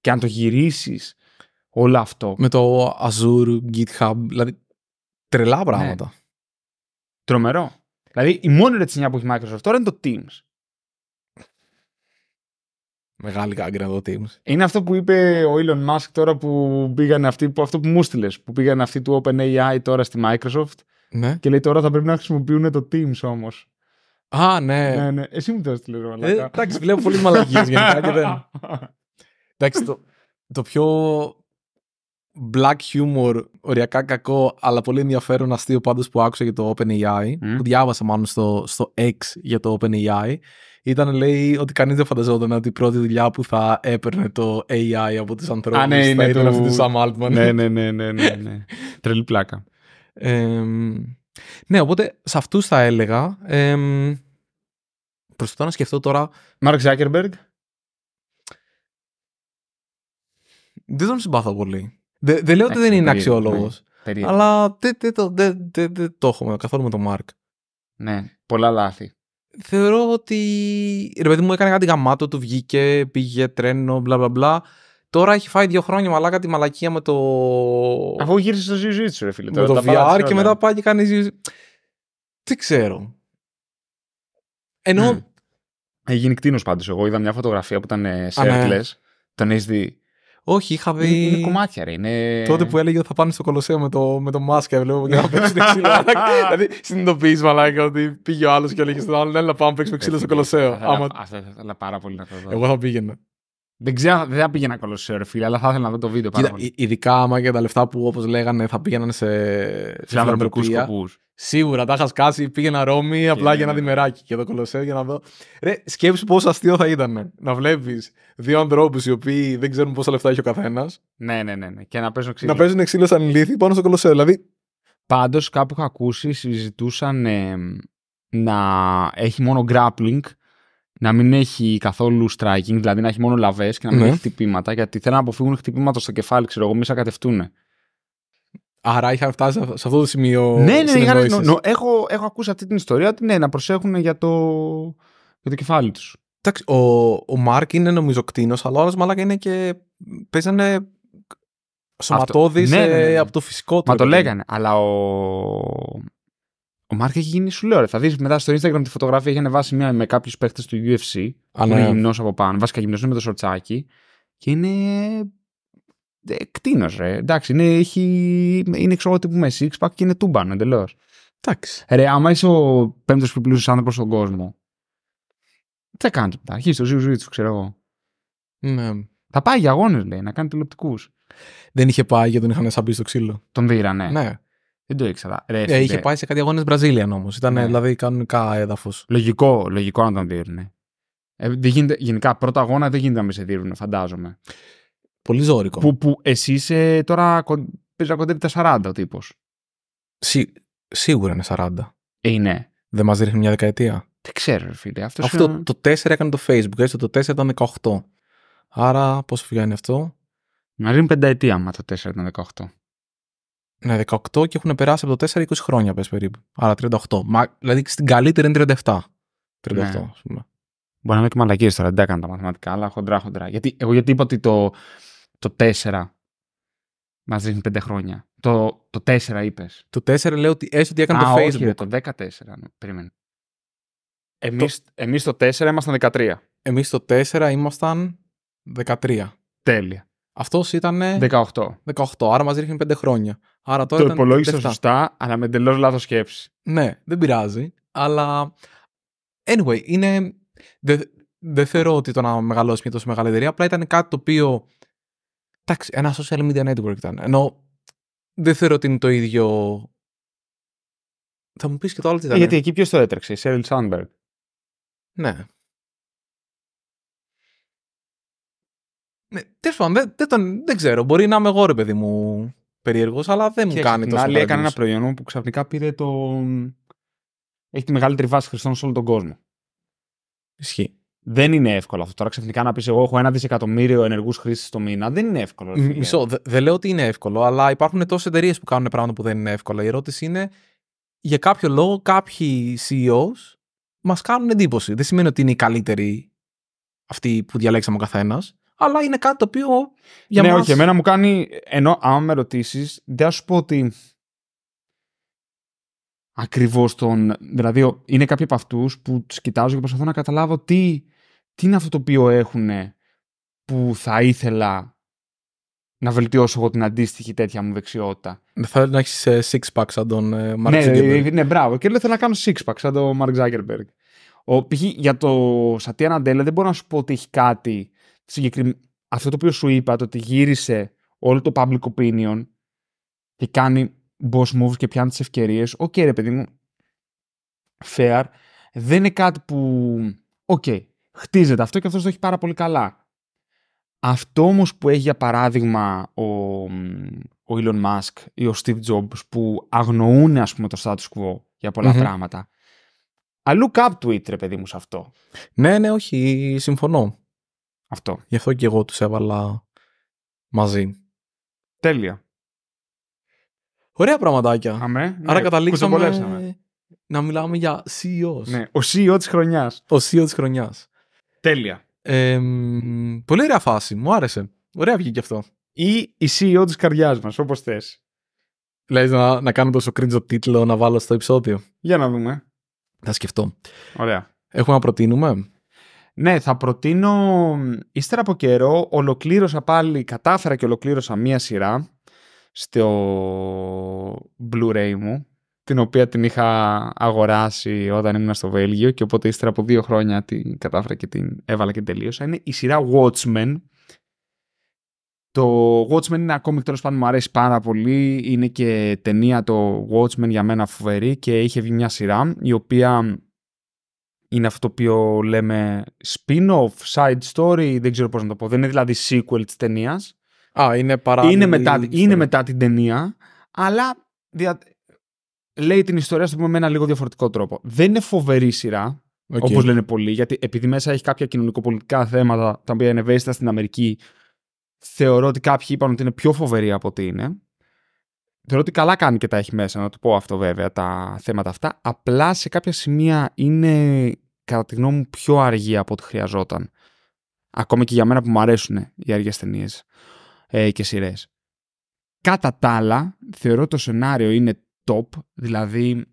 και αν το γυρίσεις όλο αυτό. Με το Azure, GitHub, δηλαδή τρελά ναι. πράγματα. Τρομερό. Δηλαδή η μόνη ρετσινιά που έχει Microsoft τώρα είναι το Teams. Μεγάλη κάγκρα εδώ Teams. Είναι αυτό που είπε ο Elon Musk τώρα που πήγαν αυτοί, που, αυτό που μου στείλες, που πήγαν αυτοί του OpenAI τώρα στη Microsoft. Ναι. Και λέει τώρα θα πρέπει να χρησιμοποιούν το Teams όμως. Α, ναι. ναι, ναι. Εσύ μου το έστειλες, ρε Μαλάκα. Εντάξει, βλέπω πολύ μαλακίες γενικά και δεν. Εντάξει, το, πιο black humor, οριακά κακό, αλλά πολύ ενδιαφέρον αστείο πάντως που άκουσα για το OpenAI, mm. που διάβασα μάλλον στο, στο X για το OpenAI, ήταν λέει ότι κανείς δεν φανταζόταν ότι η πρώτη δουλειά που θα έπαιρνε το AI από τους ανθρώπους Α, ναι, θα ήταν το... αυτή του Sam Altman. Ναι, ναι, ναι, ναι, ναι, Τρελή πλάκα. Ε, ναι, οπότε σε αυτούς θα έλεγα. Προσπαθώ να σκεφτώ τώρα. Μάρκ Ζάκερμπεργκ. Δεν τον συμπάθω πολύ. Δεν, λέω ότι δεν είναι αξιόλογος. Ναι, αλλά δεν το έχω καθόλου με τον Μάρκ. Ναι, πολλά λάθη. Θεωρώ ότι. Ρε μου έκανε κάτι γαμάτο, του βγήκε, πήγε τρένο, μπλα μπλα μπλα. Τώρα έχει φάει δύο χρόνια μαλάκα τη μαλακία με το. Αφού γύρισε στο Jiu-Jitsu, ρε φίλε. Με το VR και μετά πάει και κάνει. Τι ξέρω. Ενώ. Mm. Έγινε κτίνος πάντως. Εγώ είδα μια φωτογραφία που ήταν ε, σε Ερκλέ. Ναι. Τον έχεις δει. Όχι, είχα δει. Είναι, είναι κομμάτια, ρε. Είναι... Τότε που έλεγε ότι θα πάνε στο Κολοσσέο με το, με το μάσκα, βλέπω και να παίξουν ξύλο. <laughs> δηλαδή, συνειδητοποιείς μαλάκα ότι πήγε ο άλλος και έλεγε στον άλλον, να πάμε να παίξουμε ξύλο στο Κολοσσέο. Αυτό ήθελα πάρα πολύ να το δω. Εγώ θα πήγαινα. Δεν ξέρω, δεν θα πήγαινα καλό σε φίλε, αλλά θα ήθελα να δω το βίντεο Κοίτα, Ειδικά άμα για τα λεφτά που όπως λέγανε θα πήγαιναν σε. φιλανθρωπικού σκοπούς. Σίγουρα τα είχα σκάσει, πήγαινα Ρώμη απλά για ένα διμεράκι και το κολοσσέο για να δω. Ρε, σκέψου πόσο αστείο θα ήταν να βλέπεις δύο ανθρώπους οι οποίοι δεν ξέρουν πόσα λεφτά έχει ο καθένας. Ναι, ναι, ναι, ναι. Και να παίζουν ξύλο. Να παίζουν ξύλο σαν πάνω στο κολοσσέο. Δηλαδή. Πάντως κάπου είχα ακούσει, συζητούσαν να έχει μόνο grappling να μην έχει καθόλου striking, δηλαδή να έχει μόνο λαβές και να μην ναι. έχει χτυπήματα, γιατί θέλουν να αποφύγουν χτυπήματα στο κεφάλι, ξέρω εγώ, μη κατευτούν. Άρα είχαν φτάσει σε αυτό το σημείο. Ναι, ναι, ναι, έχω, έχω ακούσει αυτή την ιστορία ότι ναι, να προσέχουν για το, για το κεφάλι τους. Εντάξει, ο, ο Μάρκ είναι νομίζω κτίνος, αλλά ο άλλος μαλάκα είναι και. Παίζανε ναι, ναι, ναι, ε, ναι. από το φυσικό του. Μα το λέγανε. Αλλά ο, ο Μάρκ έχει γίνει, σου λέω, ρε. Θα δεις μετά στο Instagram τη φωτογραφία έχει ανεβάσει μια με κάποιους παίχτες του UFC. Αν είναι ναι. γυμνός από πάνω. Βασικά γυμνός με το σορτσάκι. Και είναι. Ε, Κτίνος, ρε. Εντάξει, είναι, έχει... είναι ξέρω τύπου με six και είναι τούμπαν εντελώς. Εντάξει. Ρε, άμα είσαι ο πέμπτος πιο πλούσιος άνθρωπος στον κόσμο. Τι θα κάνεις μετά. Έχει το ζύου ζωή τους, ξέρω εγώ. Ναι. Θα πάει για αγώνες, λέει, να κάνει τηλεοπτικούς. Δεν είχε πάει γιατί τον είχαν σαμπεί στο ξύλο. Τον πήρανε. Ναι. Δεν το ήξερα. Ρε, ε, είχε πάει σε κάτι αγώνες Μπραζίλιαν όμως. Ήταν ναι. δηλαδή κανονικά έδαφος. Λογικό, λογικό να τον δίνουν. Ε, γενικά, πρώτα αγώνα δεν γίνεται να με σε δίνουν, φαντάζομαι. Πολύ ζώρικο. Που, που εσύ είσαι τώρα. Παίζει κοντεύεις τα 40 ο τύπος. Σί, σίγουρα είναι 40. Ε, ναι. Δεν μας δείχνει μια δεκαετία. Δεν ξέρω, φίλε. Αυτός αυτό το 4 έκανε το Facebook, έτσι το 4 ήταν 18. Άρα, πόσο φυγά αυτό. Να ρίχνει πενταετία, άμα το 4 ήταν 18. Ναι, 18 και έχουν περάσει από το 4 20 χρόνια, πες περίπου. Άρα 38. Μα, δηλαδή στην καλύτερη είναι 37. 38, ναι. ας πούμε. Μπορεί να είναι και μαλακίε τώρα, δεν τα έκανα τα μαθηματικά, αλλά χοντρά χοντρά. Γιατί, εγώ γιατί είπα ότι το, το 4 Μας δίνει 5 χρόνια. Το, το 4 είπες. Το 4 λέω ότι έστω ότι έκανε το Facebook. Όχι, το 14. Ναι, περίμενε. το... εμείς το 4 ήμασταν 13. Εμείς το 4 ήμασταν 13. Τέλεια. Αυτός ήταν. 18. 18. Άρα μα ρίχνει 5 χρόνια. Άρα τώρα το υπολόγισα σωστά, αλλά με εντελώς λάθος σκέψη. Ναι, δεν πειράζει. Αλλά. Anyway, είναι. Δεν δε θεωρώ ότι το να μεγαλώσει μια τόσο μεγάλη εταιρεία. Απλά ήταν κάτι το οποίο. Εντάξει, ένα social media network ήταν. Ενώ δεν θεωρώ ότι είναι το ίδιο. Θα μου πεις και το άλλο τι ήταν. Γιατί εκεί ποιος το έτρεξε, η Σέριλ Ναι. Ναι, τέλος πάντων, δεν, δεν, δεν ξέρω. Μπορεί να είμαι εγώ ρε παιδί μου περίεργος, αλλά δεν και μου κάνει τόσο. πολύ. έκανε ένα προϊόν που ξαφνικά πήρε το. Έχει τη μεγαλύτερη βάση χρηστών σε όλο τον κόσμο. Ισχύει. Δεν είναι εύκολο αυτό. Τώρα ξαφνικά να πεις: Εγώ έχω ένα δισεκατομμύριο ενεργούς χρήστες το μήνα. Δεν είναι εύκολο. Μισό. Δεν λέω ότι είναι εύκολο, αλλά υπάρχουν τόσες εταιρείες που κάνουν πράγματα που δεν είναι εύκολα. Η ερώτηση είναι για κάποιο λόγο κάποιοι CEOs μας κάνουν εντύπωση. Δεν σημαίνει ότι είναι οι καλύτεροι αυτοί που διαλέξαμε ο καθένας αλλά είναι κάτι το οποίο για Ναι, μας... όχι, εμένα μου κάνει, ενώ άμα με ρωτήσεις, δεν θα σου πω ότι ακριβώς τον. Δηλαδή, είναι κάποιοι από αυτούς που τους κοιτάζω και προσπαθώ να καταλάβω τι, τι είναι αυτό το οποίο έχουν που θα ήθελα να βελτιώσω εγώ την αντίστοιχη τέτοια μου δεξιότητα. Δεν ναι, να έχεις ε, six pack σαν τον Μαρκ ε, ναι, Zuckerberg. Ε, ναι, μπράβο. Και λέω θέλω να κάνω six pack σαν τον Μαρκ Zuckerberg. Ο, π.χ. για το Σατία Ναντέλα δεν μπορώ να σου πω ότι έχει κάτι συγκεκρι... αυτό το οποίο σου είπα, το ότι γύρισε όλο το public opinion και κάνει boss moves και πιάνει τις ευκαιρίες, οκ okay, ρε παιδί μου, fair, δεν είναι κάτι που, οκ, okay, χτίζεται αυτό και αυτός το έχει πάρα πολύ καλά. Αυτό όμως που έχει για παράδειγμα ο, ο Elon Musk ή ο Steve Jobs που αγνοούν ας πούμε το status quo για πολλα mm-hmm. πράγματα. Αλλού κάπου ρε παιδί μου, σε αυτό. Ναι, ναι, όχι, συμφωνώ. Αυτό. Γι' αυτό και εγώ τους έβαλα μαζί. Τέλεια. Ωραία πραγματάκια. Αμέ. Ναι, Άρα καταλήξαμε να μιλάμε για CEO. Ναι, ο CEO της χρονιάς. Ο CEO της χρονιάς. Τέλεια. πολύ ωραία φάση. Μου άρεσε. Ωραία βγήκε αυτό. Ή η CEO της καρδιάς μας, όπως θες. Δηλαδή να, να κάνω τόσο cringe τίτλο να βάλω στο επεισόδιο. Για να δούμε. Θα σκεφτώ. Ωραία. Έχουμε να προτείνουμε. Ναι, θα προτείνω, ύστερα από καιρό, ολοκλήρωσα πάλι, κατάφερα και ολοκλήρωσα μία σειρά στο Blu-ray μου, την οποία την είχα αγοράσει όταν ήμουν στο Βέλγιο και οπότε ύστερα από δύο χρόνια την κατάφερα και την έβαλα και τελείωσα. Είναι η σειρά Watchmen. Το Watchmen είναι ένα κόμικ τέλος πάντων μου αρέσει πάρα πολύ. Είναι και ταινία το Watchmen για μένα φοβερή και είχε βγει μια σειρά η οποία είναι αυτό το οποίο λέμε spin-off, side story, δεν ξέρω πώς να το πω. Δεν είναι δηλαδή sequel της ταινίας. Α, είναι παρά... Είναι μετά, είναι μετά την ταινία, αλλά λέει την ιστορία, στο πούμε, με ένα λίγο διαφορετικό τρόπο. Δεν είναι φοβερή σειρά, okay. όπως λένε πολλοί, γιατί επειδή μέσα έχει κάποια κοινωνικοπολιτικά θέματα, τα οποία είναι ευαίσθητα στην Αμερική, θεωρώ ότι κάποιοι είπαν ότι είναι πιο φοβερή από ότι είναι. Θεωρώ ότι καλά κάνει και τα έχει μέσα, να το πω αυτό βέβαια, τα θέματα αυτά. Απλά σε κάποια σημεία είναι, κατά τη γνώμη μου, πιο αργή από ό,τι χρειαζόταν. Ακόμα και για μένα που μου αρέσουν οι αργές ταινίες ε, και σειρές. Κατά τα άλλα, θεωρώ το σενάριο είναι top, δηλαδή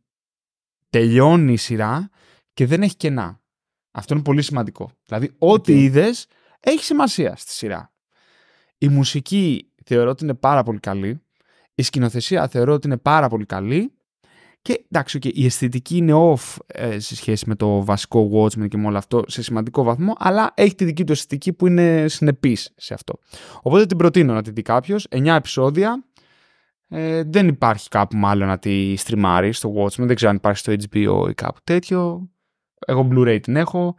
τελειώνει η σειρά και δεν έχει κενά. Αυτό είναι πολύ σημαντικό. Δηλαδή, ό,τι okay. είδες έχει σημασία στη σειρά. Η μουσική θεωρώ ότι είναι πάρα πολύ καλή. Η σκηνοθεσία θεωρώ ότι είναι πάρα πολύ καλή. Και εντάξει, okay, η αισθητική είναι off ε, σε σχέση με το βασικό Watchmen και με όλο αυτό σε σημαντικό βαθμό, αλλά έχει τη δική του αισθητική που είναι συνεπής σε αυτό. Οπότε την προτείνω να τη δει κάποιος. 9 επεισόδια. Ε, δεν υπάρχει κάπου μάλλον να τη στριμάρει στο Watchmen. Δεν ξέρω αν υπάρχει στο HBO ή κάπου τέτοιο. Εγώ Blu-ray την έχω.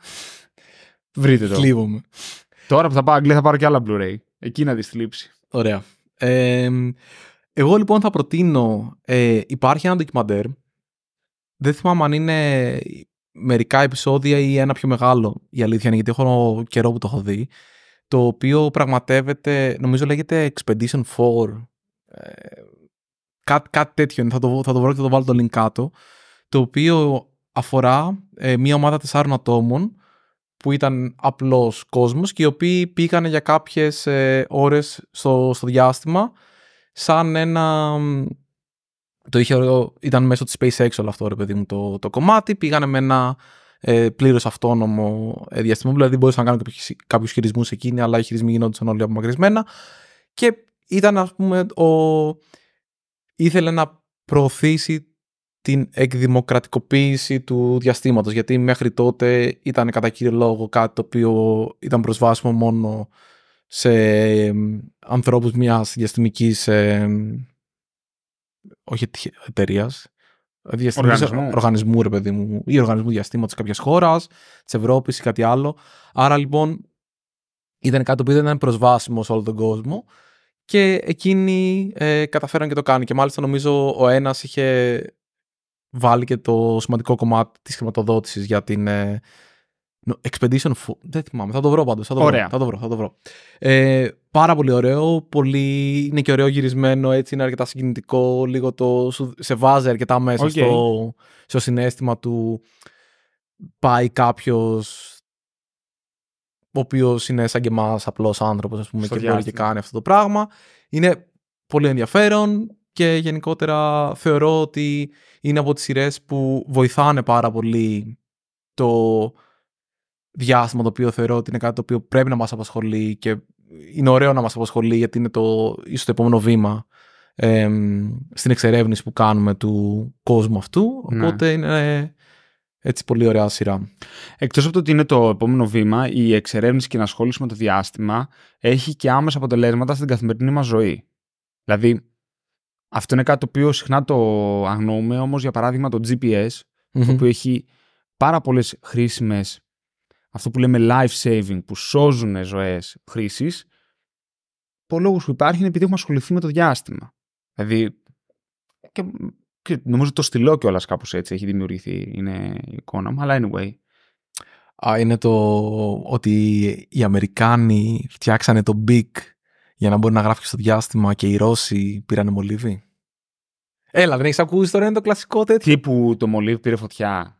Βρείτε το. Θλίβομαι. Τώρα που θα πάω Αγγλία θα πάρω και άλλα Blu-ray. Εκεί να τη θλίψει. Ωραία. Εγώ λοιπόν θα προτείνω, ε, υπάρχει ένα ντοκιμαντέρ, δεν θυμάμαι αν είναι μερικά επεισόδια ή ένα πιο μεγάλο, η αλήθεια είναι, γιατί έχω καιρό που το έχω δει, το οποίο πραγματεύεται, νομίζω λέγεται Expedition 4, ε, κά, κάτι τέτοιο θα το, θα το βρω και θα το βάλω το link κάτω, το οποίο αφορά ε, μια ομάδα τεσσάρων ατόμων, που ήταν απλός κόσμος και οι οποίοι πήγαν για κάποιες ε, ώρες στο, στο διάστημα σαν ένα... Το είχε, ήταν μέσω της SpaceX όλο αυτό, ρε παιδί μου, το, το κομμάτι. Πήγανε με ένα ε, πλήρως αυτόνομο ε, διαστήμα. Δηλαδή, μπορούσαν να κάνουν κάποιου χειρισμούς εκείνοι, αλλά οι χειρισμοί γινόντουσαν όλοι απομακρυσμένα. Και ήταν, ας πούμε, ο... ήθελε να προωθήσει την εκδημοκρατικοποίηση του διαστήματος, γιατί μέχρι τότε ήταν κατά κύριο λόγο κάτι το οποίο ήταν προσβάσιμο μόνο σε ανθρώπους μιας διαστημικής όχι εταιρεία. Οργανισμού. οργανισμού, ρε παιδί μου, ή οργανισμού διαστήματος κάποιας χώρας, της Ευρώπης ή κάτι άλλο. Άρα λοιπόν ήταν κάτι που δεν ήταν προσβάσιμο σε όλο τον κόσμο και εκείνοι ε, καταφέραν και το κάνουν. Και μάλιστα νομίζω ο ένας είχε βάλει και το σημαντικό κομμάτι της χρηματοδότησης για την. Ε, Expedition 4. Δεν θυμάμαι. Θα το βρω πάντως. Θα, βρω, θα το βρω. Θα το βρω. Ε, πάρα πολύ ωραίο. Πολύ... Είναι και ωραίο γυρισμένο. Έτσι είναι αρκετά συγκινητικό. Λίγο το... Σε βάζει αρκετά μέσα okay. στο... στο συνέστημα του. Πάει κάποιος ο οποίος είναι σαν και εμάς απλός άνθρωπος, ας πούμε, και μπορεί και κάνει αυτό το πράγμα. Είναι πολύ ενδιαφέρον και γενικότερα θεωρώ ότι είναι από τις σειρές που βοηθάνε πάρα πολύ το διάστημα το οποίο θεωρώ ότι είναι κάτι το οποίο πρέπει να μας απασχολεί και είναι ωραίο να μας απασχολεί γιατί είναι το, ίσως το επόμενο βήμα ε, στην εξερεύνηση που κάνουμε του κόσμου αυτού. Ναι. Οπότε είναι ε, έτσι πολύ ωραία σειρά. Εκτός από το ότι είναι το επόμενο βήμα, η εξερεύνηση και η ενασχόληση με το διάστημα έχει και άμεσα αποτελέσματα στην καθημερινή μας ζωή. Δηλαδή, αυτό είναι κάτι το οποίο συχνά το αγνοούμε, όμως για παράδειγμα το GPS, mm το οποίο έχει πάρα πολλές χρήσιμες αυτό που λέμε life saving, που σώζουν ζωές χρήσης, ο λόγος που υπάρχει είναι επειδή έχουμε ασχοληθεί με το διάστημα. Δηλαδή. Και, και νομίζω το στυλό κιόλας κάπως έτσι έχει δημιουργηθεί, είναι η εικόνα μου, αλλά anyway. Α, είναι το ότι οι Αμερικάνοι φτιάξανε το Big για να μπορεί να γράφει στο διάστημα και οι Ρώσοι πήραν μολύβι. Έλα, δεν έχεις ακούσει τώρα, είναι το κλασικό τέτοιο. που το μολύβι πήρε φωτιά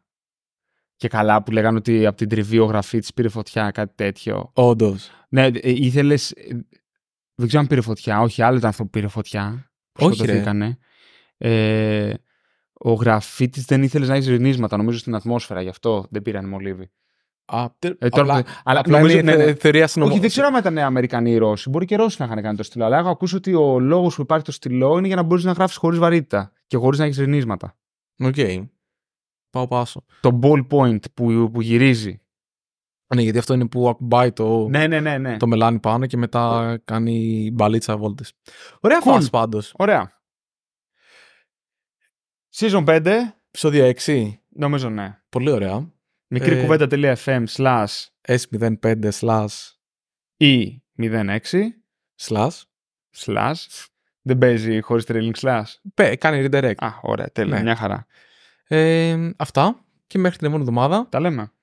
και καλά που λέγανε ότι από την τριβή ο γραφή τη πήρε φωτιά, κάτι τέτοιο. Όντως. Ναι, ε, ήθελες. Ε, δεν ξέρω αν πήρε φωτιά. Όχι, άλλο ήταν αυτό που πήρε φωτιά. Που Όχι, ρε. Ε, ο γραφίτης δεν ήθελες να έχεις ρινίσματα, νομίζω στην ατμόσφαιρα, γι' αυτό δεν πήραν μολύβι. Α, τε, ε, τώρα, απλά, αλλά απλά νομίζω, είναι ναι, ναι, θεωρία Όχι, δεν ξέρω αν ήταν Αμερικανοί ή Ρώσοι. Μπορεί και Ρώσοι να είχαν κάνει το στυλό. Αλλά έχω ακούσει ότι ο λόγος που υπάρχει το στυλό είναι για να μπορείς να γράφεις χωρίς βαρύτητα και χωρίς να έχεις ρινίσματα. Οκ. Okay πάω πάσο. Το ball point που, που γυρίζει. Ναι, γιατί αυτό είναι που ακουμπάει το, ναι, ναι, ναι, ναι. το μελάνι πάνω και μετά κάνει μπαλίτσα βόλτε. Ωραία cool. φάση πάντως. Ωραία. Season 5. Επισόδιο 6. Νομίζω ναι. Πολύ ωραία. Μικρή ε... κουβέντα.fm slash S05 slash E06 slash slash δεν παίζει χωρίς trailing slash. Πε, κάνει redirect. Α, ωραία, τέλεια, ναι. μια χαρά. Ε, αυτά και μέχρι την επόμενη εβδομάδα. Τα λέμε.